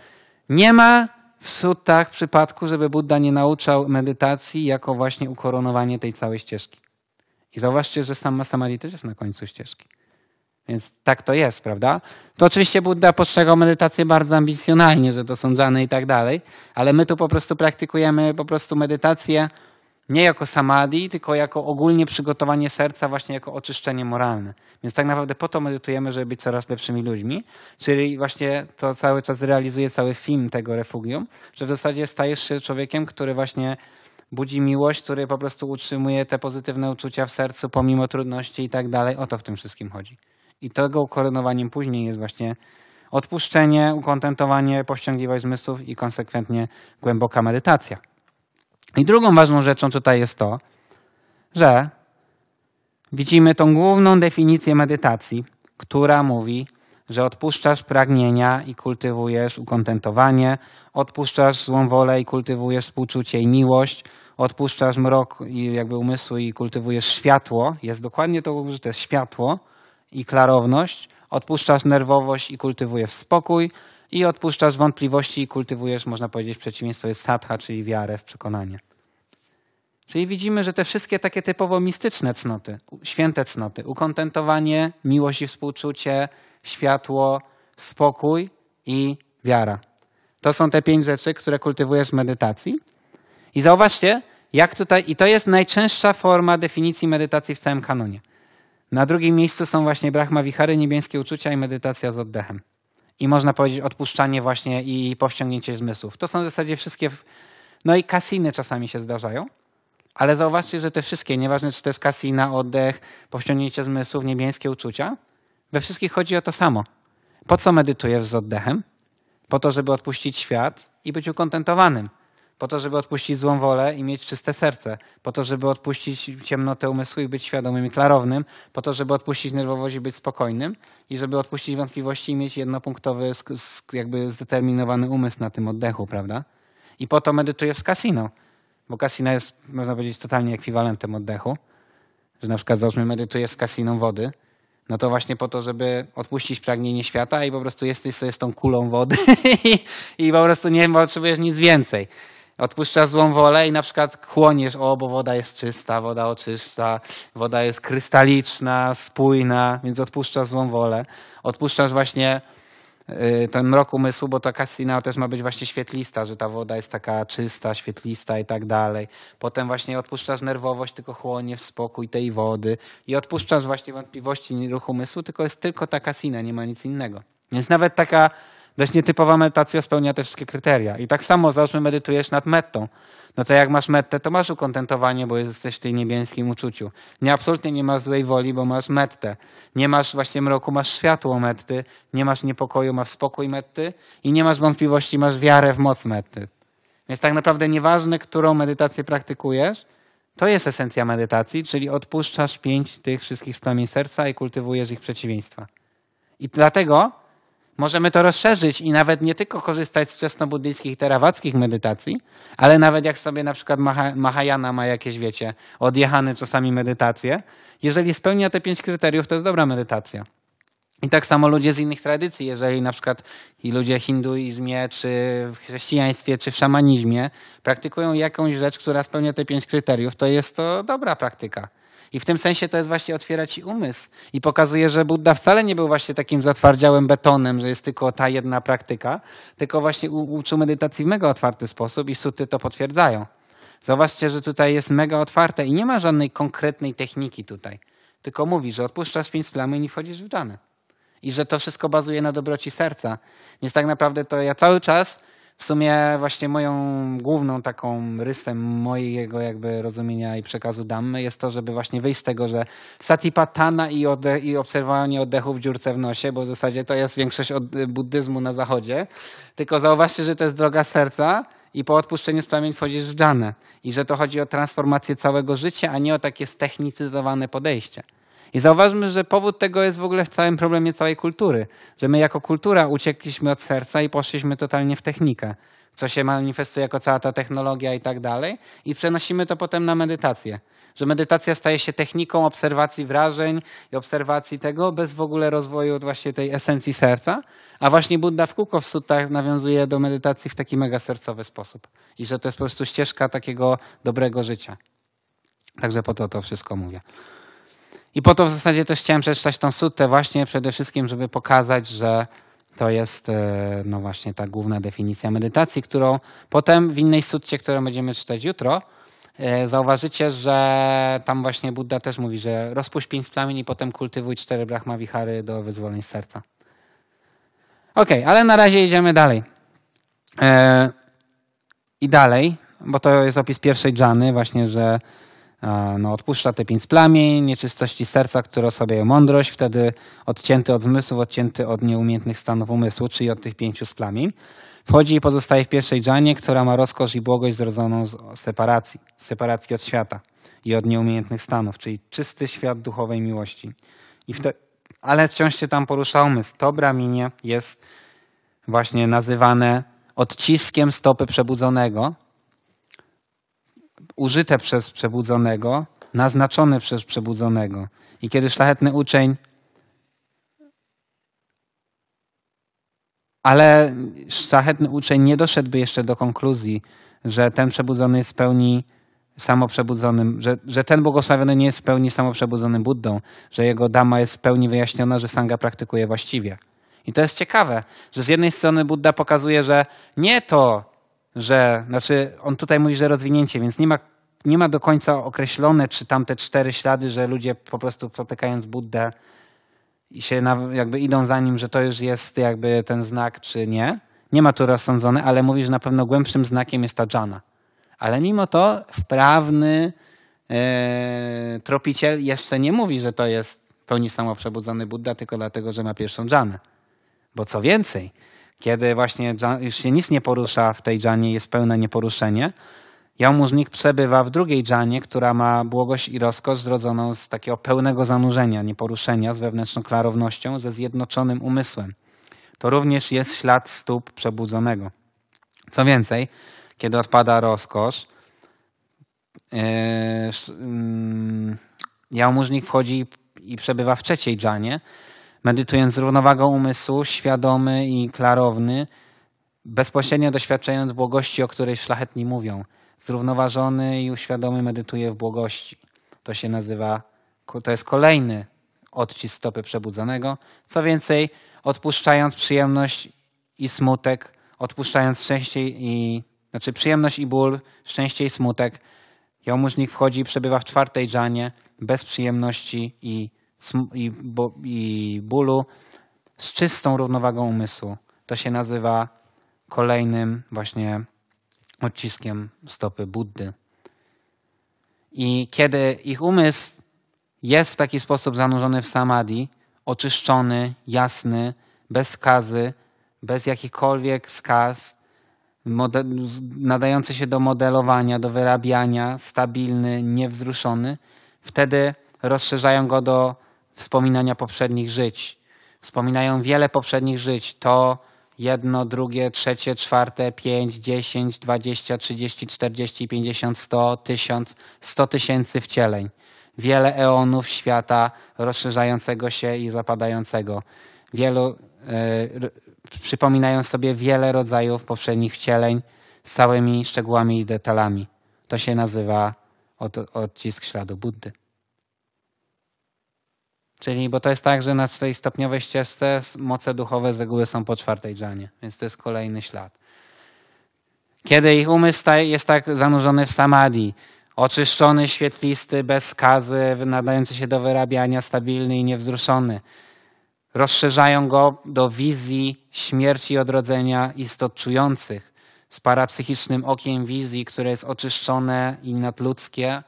Nie ma w sutach przypadku, żeby Buddha nie nauczał medytacji jako właśnie ukoronowanie tej całej ścieżki. I zauważcie, że sama samadhi też jest na końcu ścieżki. Więc tak to jest, prawda? To oczywiście Buddha postrzegał medytację bardzo ambicjonalnie, że to są dżany i tak dalej, ale my tu po prostu praktykujemy po prostu medytację nie jako samadhi, tylko jako ogólnie przygotowanie serca, właśnie jako oczyszczenie moralne. Więc tak naprawdę po to medytujemy, żeby być coraz lepszymi ludźmi. Czyli właśnie to cały czas realizuje cały film tego refugium, że w zasadzie stajesz się człowiekiem, który właśnie budzi miłość, który po prostu utrzymuje te pozytywne uczucia w sercu pomimo trudności i tak dalej. O to w tym wszystkim chodzi. I tego ukoronowaniem później jest właśnie odpuszczenie, ukontentowanie, powściągliwość zmysłów i konsekwentnie głęboka medytacja. I drugą ważną rzeczą tutaj jest to, że widzimy tą główną definicję medytacji, która mówi, że odpuszczasz pragnienia i kultywujesz ukontentowanie, odpuszczasz złą wolę i kultywujesz współczucie i miłość, odpuszczasz mrok i jakby umysłu i kultywujesz światło. Jest dokładnie to użyte, światło i klarowność, odpuszczasz nerwowość i kultywujesz spokój i odpuszczasz wątpliwości i kultywujesz, można powiedzieć, przeciwieństwo jest sadha, czyli wiarę w przekonanie. Czyli widzimy, że te wszystkie takie typowo mistyczne cnoty, święte cnoty, ukontentowanie, miłość i współczucie, światło, spokój i wiara. To są te pięć rzeczy, które kultywujesz w medytacji. I zauważcie, jak tutaj, i to jest najczęstsza forma definicji medytacji w całym kanonie. Na drugim miejscu są właśnie Brahma Wichary, niebieskie uczucia i medytacja z oddechem. I można powiedzieć odpuszczanie właśnie i powściągnięcie zmysłów. To są w zasadzie wszystkie... No i kasiny czasami się zdarzają. Ale zauważcie, że te wszystkie, nieważne czy to jest kasina, oddech, powściągnięcie zmysłów, niebieskie uczucia, we wszystkich chodzi o to samo. Po co medytujesz z oddechem? Po to, żeby odpuścić świat i być ukontentowanym po to, żeby odpuścić złą wolę i mieć czyste serce, po to, żeby odpuścić ciemnotę umysłu i być świadomym i klarownym, po to, żeby odpuścić nerwowość i być spokojnym i żeby odpuścić wątpliwości i mieć jednopunktowy, jakby zdeterminowany umysł na tym oddechu, prawda? I po to medytuję w kasino, bo kasina jest, można powiedzieć, totalnie ekwiwalentem oddechu, że na przykład załóżmy medytuję z kasiną wody, no to właśnie po to, żeby odpuścić pragnienie świata i po prostu jesteś sobie z tą kulą wody i, i po prostu nie potrzebujesz nic więcej odpuszcza złą wolę i na przykład chłoniesz, o, bo woda jest czysta, woda oczyszcza, woda jest krystaliczna, spójna, więc odpuszczasz złą wolę. Odpuszczasz właśnie y, ten mrok umysłu, bo ta kasina też ma być właśnie świetlista, że ta woda jest taka czysta, świetlista i tak dalej. Potem właśnie odpuszczasz nerwowość, tylko chłoniesz spokój tej wody i odpuszczasz właśnie wątpliwości, ruch umysłu, tylko jest tylko ta kasina, nie ma nic innego. Więc nawet taka Dość nietypowa medytacja spełnia te wszystkie kryteria. I tak samo załóżmy medytujesz nad metą No to jak masz metę to masz ukontentowanie, bo jesteś w tej niebieskim uczuciu. Nie, absolutnie nie masz złej woli, bo masz metę Nie masz właśnie mroku, masz światło metty. Nie masz niepokoju, masz spokój metty. I nie masz wątpliwości, masz wiarę w moc metty. Więc tak naprawdę nieważne, którą medytację praktykujesz, to jest esencja medytacji, czyli odpuszczasz pięć tych wszystkich stamień serca i kultywujesz ich przeciwieństwa. I dlatego Możemy to rozszerzyć i nawet nie tylko korzystać z wczesnobuddyjskich, terawackich medytacji, ale nawet jak sobie na przykład Mahayana ma jakieś, wiecie, odjechane czasami medytacje, jeżeli spełnia te pięć kryteriów, to jest dobra medytacja. I tak samo ludzie z innych tradycji, jeżeli na przykład i ludzie w hinduizmie, czy w chrześcijaństwie, czy w szamanizmie praktykują jakąś rzecz, która spełnia te pięć kryteriów, to jest to dobra praktyka. I w tym sensie to jest właśnie otwiera ci umysł i pokazuje, że Buddha wcale nie był właśnie takim zatwardziałym betonem, że jest tylko ta jedna praktyka, tylko właśnie uczył medytacji w mega otwarty sposób i suty to potwierdzają. Zobaczcie, że tutaj jest mega otwarte i nie ma żadnej konkretnej techniki tutaj. Tylko mówi, że odpuszczasz pięć plamy i nie wchodzisz w dżanę. I że to wszystko bazuje na dobroci serca. Więc tak naprawdę to ja cały czas w sumie właśnie moją główną taką rysem mojego jakby rozumienia i przekazu damy jest to, żeby właśnie wyjść z tego, że satipatana i, odde- i obserwowanie oddechu w dziurce w nosie, bo w zasadzie to jest większość od y, buddyzmu na zachodzie, tylko zauważcie, że to jest droga serca, i po odpuszczeniu splamień wchodzisz w dżanę. I że to chodzi o transformację całego życia, a nie o takie ztechnicyzowane podejście. I zauważmy, że powód tego jest w ogóle w całym problemie całej kultury, że my jako kultura uciekliśmy od serca i poszliśmy totalnie w technikę, co się manifestuje jako cała ta technologia i tak dalej, i przenosimy to potem na medytację. Że medytacja staje się techniką obserwacji wrażeń i obserwacji tego bez w ogóle rozwoju właśnie tej esencji serca, a właśnie Buddha w Kuko w sutach nawiązuje do medytacji w taki mega sercowy sposób. I że to jest po prostu ścieżka takiego dobrego życia. Także po to to wszystko mówię. I po to w zasadzie też chciałem przeczytać tą sutę właśnie przede wszystkim, żeby pokazać, że to jest e, no właśnie ta główna definicja medytacji, którą potem w innej sutcie, którą będziemy czytać jutro, e, zauważycie, że tam właśnie Buddha też mówi, że rozpuść pięć plamień i potem kultywuj cztery brahma wichary do wyzwoleń serca. Ok, ale na razie idziemy dalej. E, I dalej, bo to jest opis pierwszej dżany właśnie, że no, odpuszcza te pięć plamień, nieczystości serca, które sobie mądrość, wtedy odcięty od zmysłów, odcięty od nieumiejętnych stanów umysłu, czyli od tych pięciu splamień, Wchodzi i pozostaje w pierwszej dżanie, która ma rozkosz i błogość zrodzoną z separacji, separacji od świata i od nieumiejętnych stanów, czyli czysty świat duchowej miłości. I ale wciąż się tam porusza umysł. To jest właśnie nazywane odciskiem stopy przebudzonego, użyte przez przebudzonego, naznaczone przez przebudzonego. I kiedy szlachetny uczeń Ale szlachetny uczeń nie doszedłby jeszcze do konkluzji, że ten przebudzony jest pełni samoprzebudzonym, że, że ten błogosławiony nie jest w pełni samoprzebudzonym Buddą, że jego dama jest w pełni wyjaśniona, że Sangha praktykuje właściwie. I to jest ciekawe, że z jednej strony Buddha pokazuje, że nie to, że, znaczy on tutaj mówi, że rozwinięcie, więc nie ma, nie ma do końca określone, czy tamte cztery ślady, że ludzie po prostu spotykając Buddę i się na, jakby idą za nim, że to już jest jakby ten znak, czy nie. Nie ma tu rozsądzone, ale mówi, że na pewno głębszym znakiem jest ta dżana. Ale mimo to wprawny e, tropiciel jeszcze nie mówi, że to jest w pełni samoprzebudzony Buddha, tylko dlatego, że ma pierwszą dżanę. Bo co więcej, kiedy właśnie już się nic nie porusza w tej dżanie, jest pełne nieporuszenie, jałmużnik przebywa w drugiej dżanie, która ma błogość i rozkosz zrodzoną z takiego pełnego zanurzenia, nieporuszenia, z wewnętrzną klarownością, ze zjednoczonym umysłem. To również jest ślad stóp przebudzonego. Co więcej, kiedy odpada rozkosz, yy, yy, jałmużnik wchodzi i przebywa w trzeciej dżanie, medytując z równowagą umysłu, świadomy i klarowny, bezpośrednio doświadczając błogości, o której szlachetni mówią. Zrównoważony i uświadomy medytuje w błogości. To się nazywa, to jest kolejny odcisk stopy przebudzonego. Co więcej, odpuszczając przyjemność i smutek, odpuszczając szczęście i, znaczy przyjemność i ból, szczęście i smutek, jałmużnik wchodzi i przebywa w czwartej dżanie bez przyjemności i i, bo, i bólu z czystą równowagą umysłu. To się nazywa kolejnym właśnie odciskiem stopy Buddy. I kiedy ich umysł jest w taki sposób zanurzony w samadhi, oczyszczony, jasny, bez skazy, bez jakichkolwiek skaz, nadający się do modelowania, do wyrabiania, stabilny, niewzruszony, wtedy rozszerzają go do wspominania poprzednich żyć. Wspominają wiele poprzednich żyć. To jedno, drugie, trzecie, czwarte, pięć, dziesięć, dwadzieścia, trzydzieści, czterdzieści, pięćdziesiąt, sto, tysiąc, sto tysięcy wcieleń. Wiele eonów świata rozszerzającego się i zapadającego. Wielu, yy, przypominają sobie wiele rodzajów poprzednich wcieleń z całymi szczegółami i detalami. To się nazywa od, odcisk śladu Buddy. Czyli, bo to jest tak, że na tej stopniowej ścieżce moce duchowe z reguły są po czwartej dżanie, więc to jest kolejny ślad. Kiedy ich umysł jest tak zanurzony w samadhi, oczyszczony, świetlisty, bez skazy, nadający się do wyrabiania, stabilny i niewzruszony, rozszerzają go do wizji śmierci i odrodzenia istot czujących, z parapsychicznym okiem wizji, które jest oczyszczone i nadludzkie,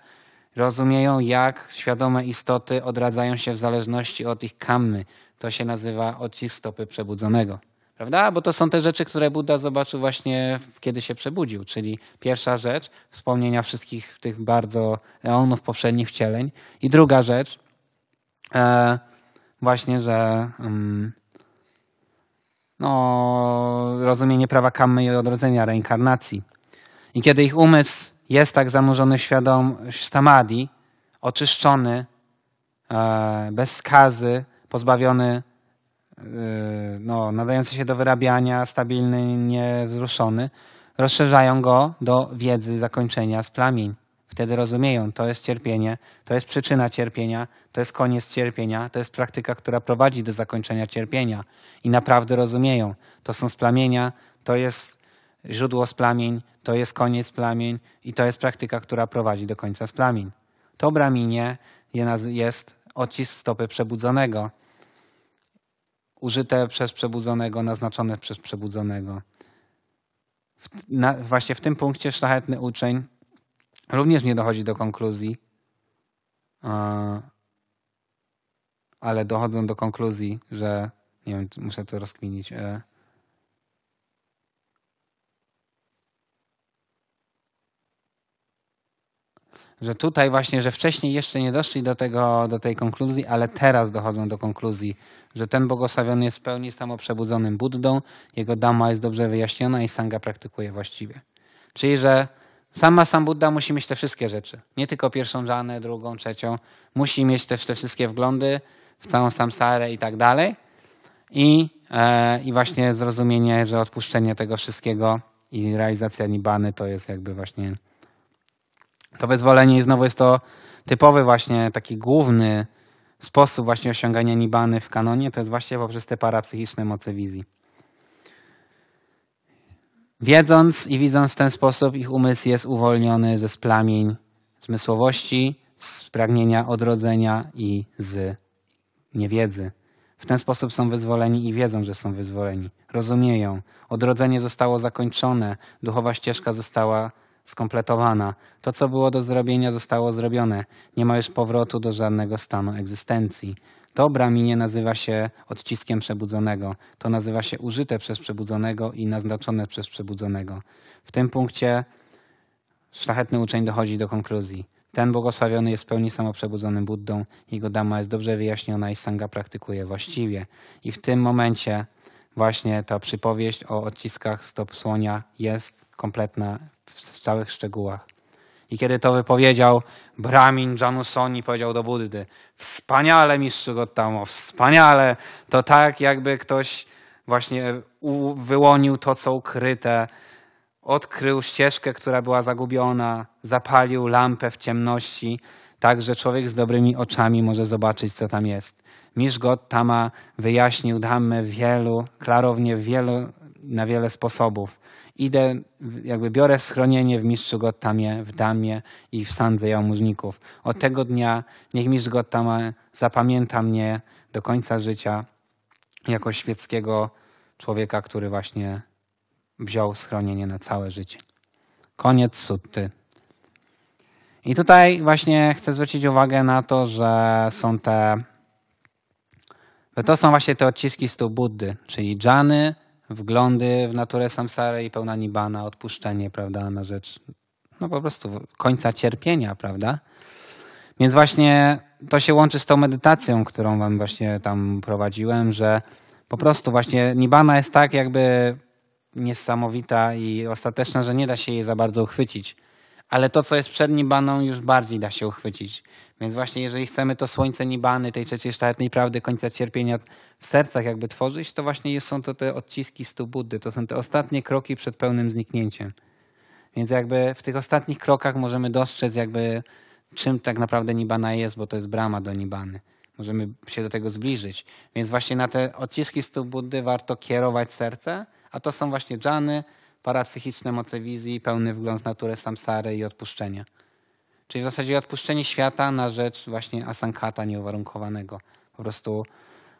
Rozumieją, jak świadome istoty odradzają się w zależności od ich kammy. To się nazywa odcisk stopy przebudzonego. Prawda? Bo to są te rzeczy, które Buddha zobaczył właśnie, kiedy się przebudził. Czyli pierwsza rzecz, wspomnienia wszystkich tych bardzo eonów poprzednich wcieleń. I druga rzecz, e, właśnie, że mm, no, rozumienie prawa kammy i odrodzenia, reinkarnacji. I kiedy ich umysł jest tak zanurzony w świadom samadhi, oczyszczony, e, bez skazy, pozbawiony, e, no, nadający się do wyrabiania, stabilny, niewzruszony, rozszerzają go do wiedzy zakończenia z plamień. Wtedy rozumieją, to jest cierpienie, to jest przyczyna cierpienia, to jest koniec cierpienia, to jest praktyka, która prowadzi do zakończenia cierpienia. I naprawdę rozumieją, to są splamienia, to jest źródło z to jest koniec splamień i to jest praktyka, która prowadzi do końca z To braminie jest odcisk stopy przebudzonego, użyte przez przebudzonego, naznaczone przez przebudzonego. W, na, właśnie w tym punkcie szlachetny uczeń również nie dochodzi do konkluzji, a, ale dochodzą do konkluzji, że nie wiem, muszę to rozkminić. E, że tutaj właśnie, że wcześniej jeszcze nie doszli do, tego, do tej konkluzji, ale teraz dochodzą do konkluzji, że ten błogosławiony jest w pełni samoprzebudzonym Buddą, jego dama jest dobrze wyjaśniona i sanga praktykuje właściwie. Czyli, że sama sam Buddha musi mieć te wszystkie rzeczy. Nie tylko pierwszą żanę, drugą, trzecią. Musi mieć też te wszystkie wglądy w całą samsarę i tak dalej. I, e, I właśnie zrozumienie, że odpuszczenie tego wszystkiego i realizacja Nibany to jest jakby właśnie to wyzwolenie i znowu jest to typowy właśnie taki główny sposób właśnie osiągania Nibany w kanonie, to jest właśnie poprzez te parapsychiczne moce wizji. Wiedząc i widząc w ten sposób, ich umysł jest uwolniony ze splamień zmysłowości, z pragnienia odrodzenia i z niewiedzy. W ten sposób są wyzwoleni i wiedzą, że są wyzwoleni. Rozumieją. Odrodzenie zostało zakończone, duchowa ścieżka została skompletowana. To, co było do zrobienia, zostało zrobione. Nie ma już powrotu do żadnego stanu egzystencji. Dobra mi nie nazywa się odciskiem przebudzonego. To nazywa się użyte przez przebudzonego i naznaczone przez przebudzonego. W tym punkcie szlachetny uczeń dochodzi do konkluzji. Ten błogosławiony jest w pełni samoprzebudzonym Buddą, jego dama jest dobrze wyjaśniona i Sangha praktykuje właściwie. I w tym momencie właśnie ta przypowieść o odciskach stop słonia jest kompletna w całych szczegółach. I kiedy to wypowiedział, Brahmin Janusoni powiedział do Buddy: Wspaniale, mistrzu Gottamo, wspaniale. To tak, jakby ktoś właśnie wyłonił to, co ukryte, odkrył ścieżkę, która była zagubiona, zapalił lampę w ciemności, tak że człowiek z dobrymi oczami może zobaczyć, co tam jest. Mistrz Gottama wyjaśnił damę wielu, klarownie wielu, na wiele sposobów idę, jakby biorę schronienie w mistrzu Gottamie, w Damie i w sandze jałmużników. Od tego dnia niech mistrz Gottama zapamięta mnie do końca życia jako świeckiego człowieka, który właśnie wziął schronienie na całe życie. Koniec sutty. I tutaj właśnie chcę zwrócić uwagę na to, że są te. To są właśnie te odciski stóp Buddy, czyli dżany, wglądy w naturę samsary i pełna nibana, odpuszczenie, prawda, na rzecz no po prostu końca cierpienia, prawda? Więc właśnie to się łączy z tą medytacją, którą wam właśnie tam prowadziłem, że po prostu właśnie nibana jest tak jakby niesamowita i ostateczna, że nie da się jej za bardzo uchwycić. Ale to, co jest przed nibaną, już bardziej da się uchwycić. Więc właśnie jeżeli chcemy to słońce Nibany, tej trzeciej szlachetnej prawdy, końca cierpienia w sercach jakby tworzyć, to właśnie są to te odciski stu Buddy. To są te ostatnie kroki przed pełnym zniknięciem. Więc jakby w tych ostatnich krokach możemy dostrzec jakby czym tak naprawdę Nibana jest, bo to jest brama do Nibany. Możemy się do tego zbliżyć. Więc właśnie na te odciski stu Buddy warto kierować serce, a to są właśnie dżany, parapsychiczne moce wizji, pełny wgląd w naturę samsary i odpuszczenia. Czyli w zasadzie odpuszczenie świata na rzecz właśnie asankata nieuwarunkowanego. Po prostu,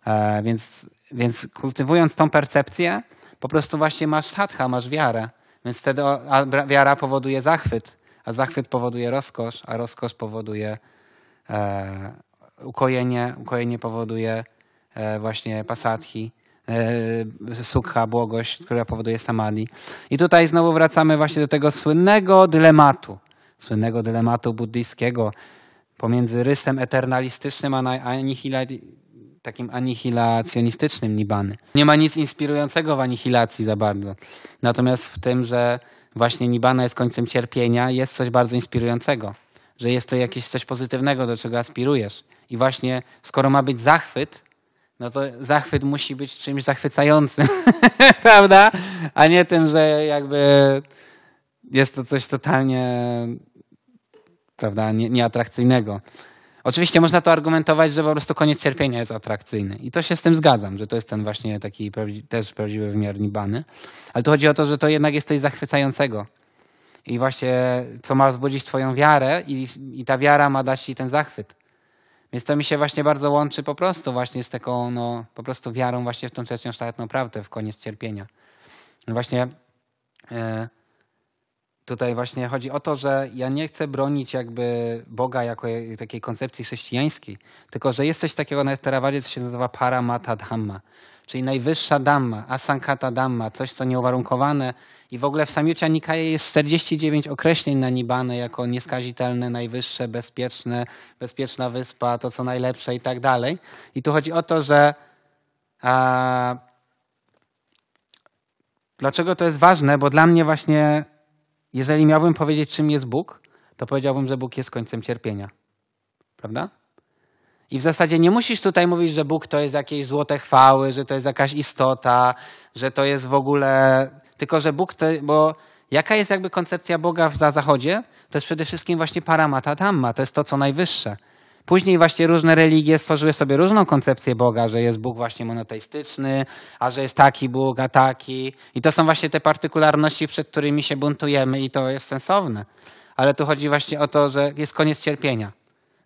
e, więc, więc kultywując tą percepcję, po prostu właśnie masz sadha, masz wiarę. Więc wtedy a wiara powoduje zachwyt, a zachwyt powoduje rozkosz, a rozkosz powoduje e, ukojenie, ukojenie powoduje e, właśnie pasadhi, e, sukha, błogość, która powoduje samadhi. I tutaj znowu wracamy właśnie do tego słynnego dylematu słynnego dylematu buddyjskiego pomiędzy rysem eternalistycznym a anihila, takim anihilacjonistycznym nibany. Nie ma nic inspirującego w anihilacji za bardzo. Natomiast w tym, że właśnie nibana jest końcem cierpienia, jest coś bardzo inspirującego. Że jest to jakieś coś pozytywnego, do czego aspirujesz. I właśnie skoro ma być zachwyt, no to zachwyt musi być czymś zachwycającym, prawda? A nie tym, że jakby jest to coś totalnie prawda, nie, nieatrakcyjnego. Oczywiście można to argumentować, że po prostu koniec cierpienia jest atrakcyjny. I to się z tym zgadzam, że to jest ten właśnie taki prawdzi też prawdziwy wymiar Nibany. Ale tu chodzi o to, że to jednak jest coś zachwycającego. I właśnie co ma wzbudzić twoją wiarę i, i ta wiara ma dać ci ten zachwyt. Więc to mi się właśnie bardzo łączy po prostu właśnie z taką no, po prostu wiarą właśnie w tą trzecią szlachetną prawdę, w koniec cierpienia. No właśnie... E, Tutaj właśnie chodzi o to, że ja nie chcę bronić jakby Boga jako takiej koncepcji chrześcijańskiej, tylko że jest coś takiego na Terawadzie, co się nazywa Paramata Dhamma, czyli najwyższa Dhamma, Asankata Dhamma, coś co nieuwarunkowane i w ogóle w Samyutta Nikaje jest 49 określeń na Nibbane jako nieskazitelne, najwyższe, bezpieczne, bezpieczna wyspa, to co najlepsze i tak dalej. I tu chodzi o to, że a, Dlaczego to jest ważne? Bo dla mnie właśnie jeżeli miałbym powiedzieć, czym jest Bóg, to powiedziałbym, że Bóg jest końcem cierpienia. Prawda? I w zasadzie nie musisz tutaj mówić, że Bóg to jest jakieś złote chwały, że to jest jakaś istota, że to jest w ogóle. Tylko, że Bóg to. Bo jaka jest jakby koncepcja Boga w Zachodzie? To jest przede wszystkim właśnie paramata tamma, to jest to, co najwyższe. Później właśnie różne religie stworzyły sobie różną koncepcję Boga, że jest Bóg właśnie monoteistyczny, a że jest taki Bóg, a taki. I to są właśnie te partykularności, przed którymi się buntujemy i to jest sensowne. Ale tu chodzi właśnie o to, że jest koniec cierpienia,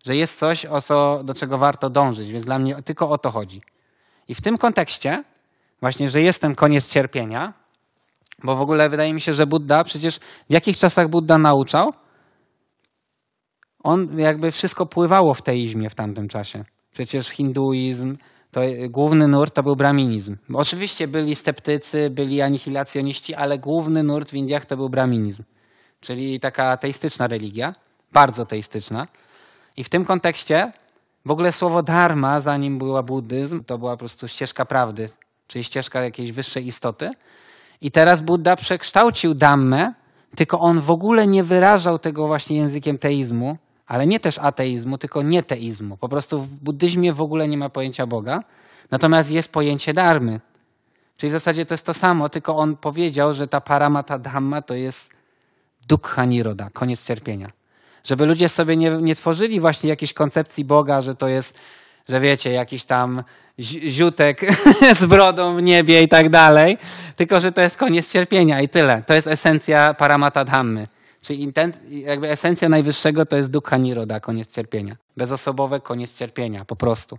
że jest coś, o co, do czego warto dążyć, więc dla mnie tylko o to chodzi. I w tym kontekście, właśnie, że jest ten koniec cierpienia, bo w ogóle wydaje mi się, że Buddha, przecież w jakich czasach Buddha nauczał? on jakby wszystko pływało w teizmie w tamtym czasie. Przecież hinduizm, to główny nurt to był braminizm. Oczywiście byli sceptycy, byli anihilacjoniści, ale główny nurt w Indiach to był braminizm, czyli taka teistyczna religia, bardzo teistyczna. I w tym kontekście w ogóle słowo dharma, zanim była buddyzm, to była po prostu ścieżka prawdy, czyli ścieżka jakiejś wyższej istoty. I teraz Buddha przekształcił dhammę, tylko on w ogóle nie wyrażał tego właśnie językiem teizmu, ale nie też ateizmu, tylko nieteizmu. Po prostu w buddyzmie w ogóle nie ma pojęcia Boga, natomiast jest pojęcie darmy. Czyli w zasadzie to jest to samo, tylko on powiedział, że ta paramata dhamma to jest dukha niroda, koniec cierpienia. Żeby ludzie sobie nie, nie tworzyli właśnie jakiejś koncepcji Boga, że to jest, że wiecie, jakiś tam ziutek z brodą w niebie i tak dalej, tylko że to jest koniec cierpienia i tyle. To jest esencja paramata dhammy. Czyli intent, jakby esencja najwyższego to jest ducha niroda, koniec cierpienia. Bezosobowe koniec cierpienia, po prostu.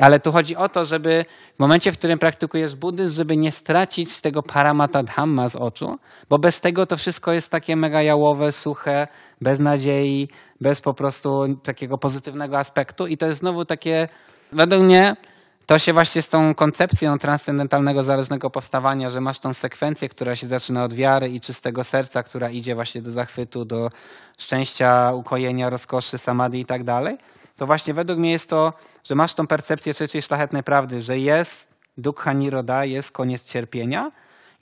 Ale tu chodzi o to, żeby w momencie, w którym praktykujesz buddyzm, żeby nie stracić tego paramata dhamma z oczu, bo bez tego to wszystko jest takie mega jałowe, suche, bez nadziei, bez po prostu takiego pozytywnego aspektu i to jest znowu takie, według mnie, to się właśnie z tą koncepcją transcendentalnego, zależnego powstawania, że masz tą sekwencję, która się zaczyna od wiary i czystego serca, która idzie właśnie do zachwytu, do szczęścia, ukojenia, rozkoszy, samadhi i tak dalej, to właśnie według mnie jest to, że masz tą percepcję trzeciej szlachetnej prawdy, że jest Dukha Niroda, jest koniec cierpienia,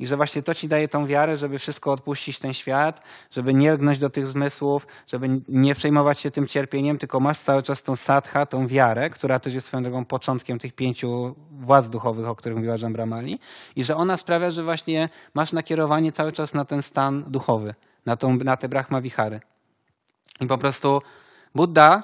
i że właśnie to ci daje tą wiarę, żeby wszystko odpuścić ten świat, żeby nie lgnąć do tych zmysłów, żeby nie przejmować się tym cierpieniem, tylko masz cały czas tą sadha, tą wiarę, która też jest swoją drogą początkiem tych pięciu władz duchowych, o których mówiła Jambramali i że ona sprawia, że właśnie masz nakierowanie cały czas na ten stan duchowy, na, tą, na te brahma wichary. I po prostu Buddha,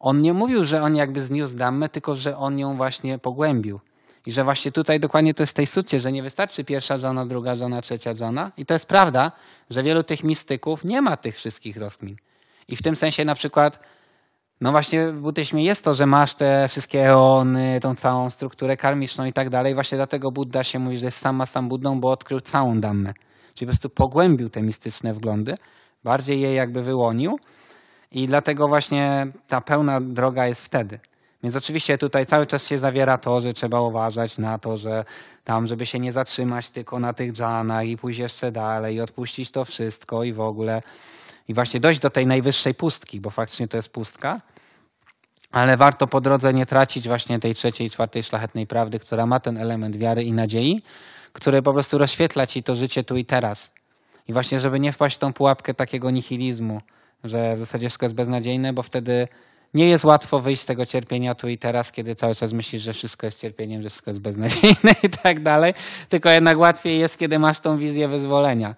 on nie mówił, że on jakby zniósł dhammę, tylko że on ją właśnie pogłębił i że właśnie tutaj dokładnie to jest w tej sucie, że nie wystarczy pierwsza żona, druga żona, trzecia żona. I to jest prawda, że wielu tych mistyków nie ma tych wszystkich rozkmin. I w tym sensie na przykład, no właśnie w buddyzmie jest to, że masz te wszystkie eony, tą całą strukturę karmiczną i tak dalej. Właśnie dlatego Buddha się mówi, że jest sama sam Buddą, bo odkrył całą dammę. Czyli po prostu pogłębił te mistyczne wglądy, bardziej je jakby wyłonił. I dlatego właśnie ta pełna droga jest wtedy. Więc oczywiście tutaj cały czas się zawiera to, że trzeba uważać na to, że tam, żeby się nie zatrzymać tylko na tych dżanach i pójść jeszcze dalej i odpuścić to wszystko i w ogóle. I właśnie dojść do tej najwyższej pustki, bo faktycznie to jest pustka. Ale warto po drodze nie tracić właśnie tej trzeciej, czwartej szlachetnej prawdy, która ma ten element wiary i nadziei, który po prostu rozświetla ci to życie tu i teraz. I właśnie, żeby nie wpaść w tą pułapkę takiego nihilizmu, że w zasadzie wszystko jest beznadziejne, bo wtedy nie jest łatwo wyjść z tego cierpienia tu i teraz, kiedy cały czas myślisz, że wszystko jest cierpieniem, że wszystko jest beznadziejne i tak dalej, tylko jednak łatwiej jest, kiedy masz tą wizję wyzwolenia.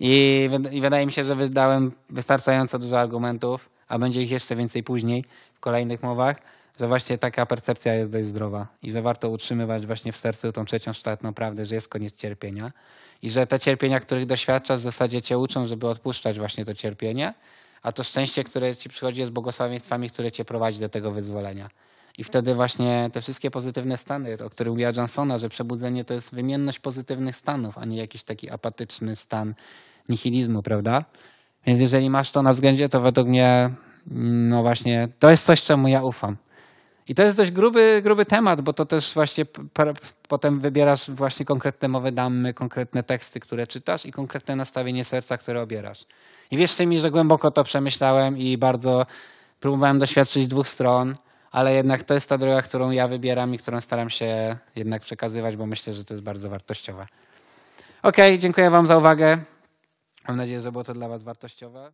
I, I wydaje mi się, że wydałem wystarczająco dużo argumentów, a będzie ich jeszcze więcej później w kolejnych mowach, że właśnie taka percepcja jest dość zdrowa i że warto utrzymywać właśnie w sercu tą trzecią sztatną prawdę, że jest koniec cierpienia i że te cierpienia, których doświadczasz, w zasadzie cię uczą, żeby odpuszczać właśnie to cierpienie a to szczęście, które ci przychodzi, jest błogosławieństwami, które cię prowadzi do tego wyzwolenia. I wtedy właśnie te wszystkie pozytywne stany, o których mówiła Johnsona, że przebudzenie to jest wymienność pozytywnych stanów, a nie jakiś taki apatyczny stan nihilizmu, prawda? Więc jeżeli masz to na względzie, to według mnie, mm, no właśnie, to jest coś, czemu ja ufam. I to jest dość gruby, gruby temat, bo to też właśnie potem wybierasz właśnie konkretne mowy damy, konkretne teksty, które czytasz i konkretne nastawienie serca, które obierasz. I wierzcie mi, że głęboko to przemyślałem i bardzo próbowałem doświadczyć dwóch stron, ale jednak to jest ta droga, którą ja wybieram i którą staram się jednak przekazywać, bo myślę, że to jest bardzo wartościowe. Ok, dziękuję Wam za uwagę. Mam nadzieję, że było to dla Was wartościowe.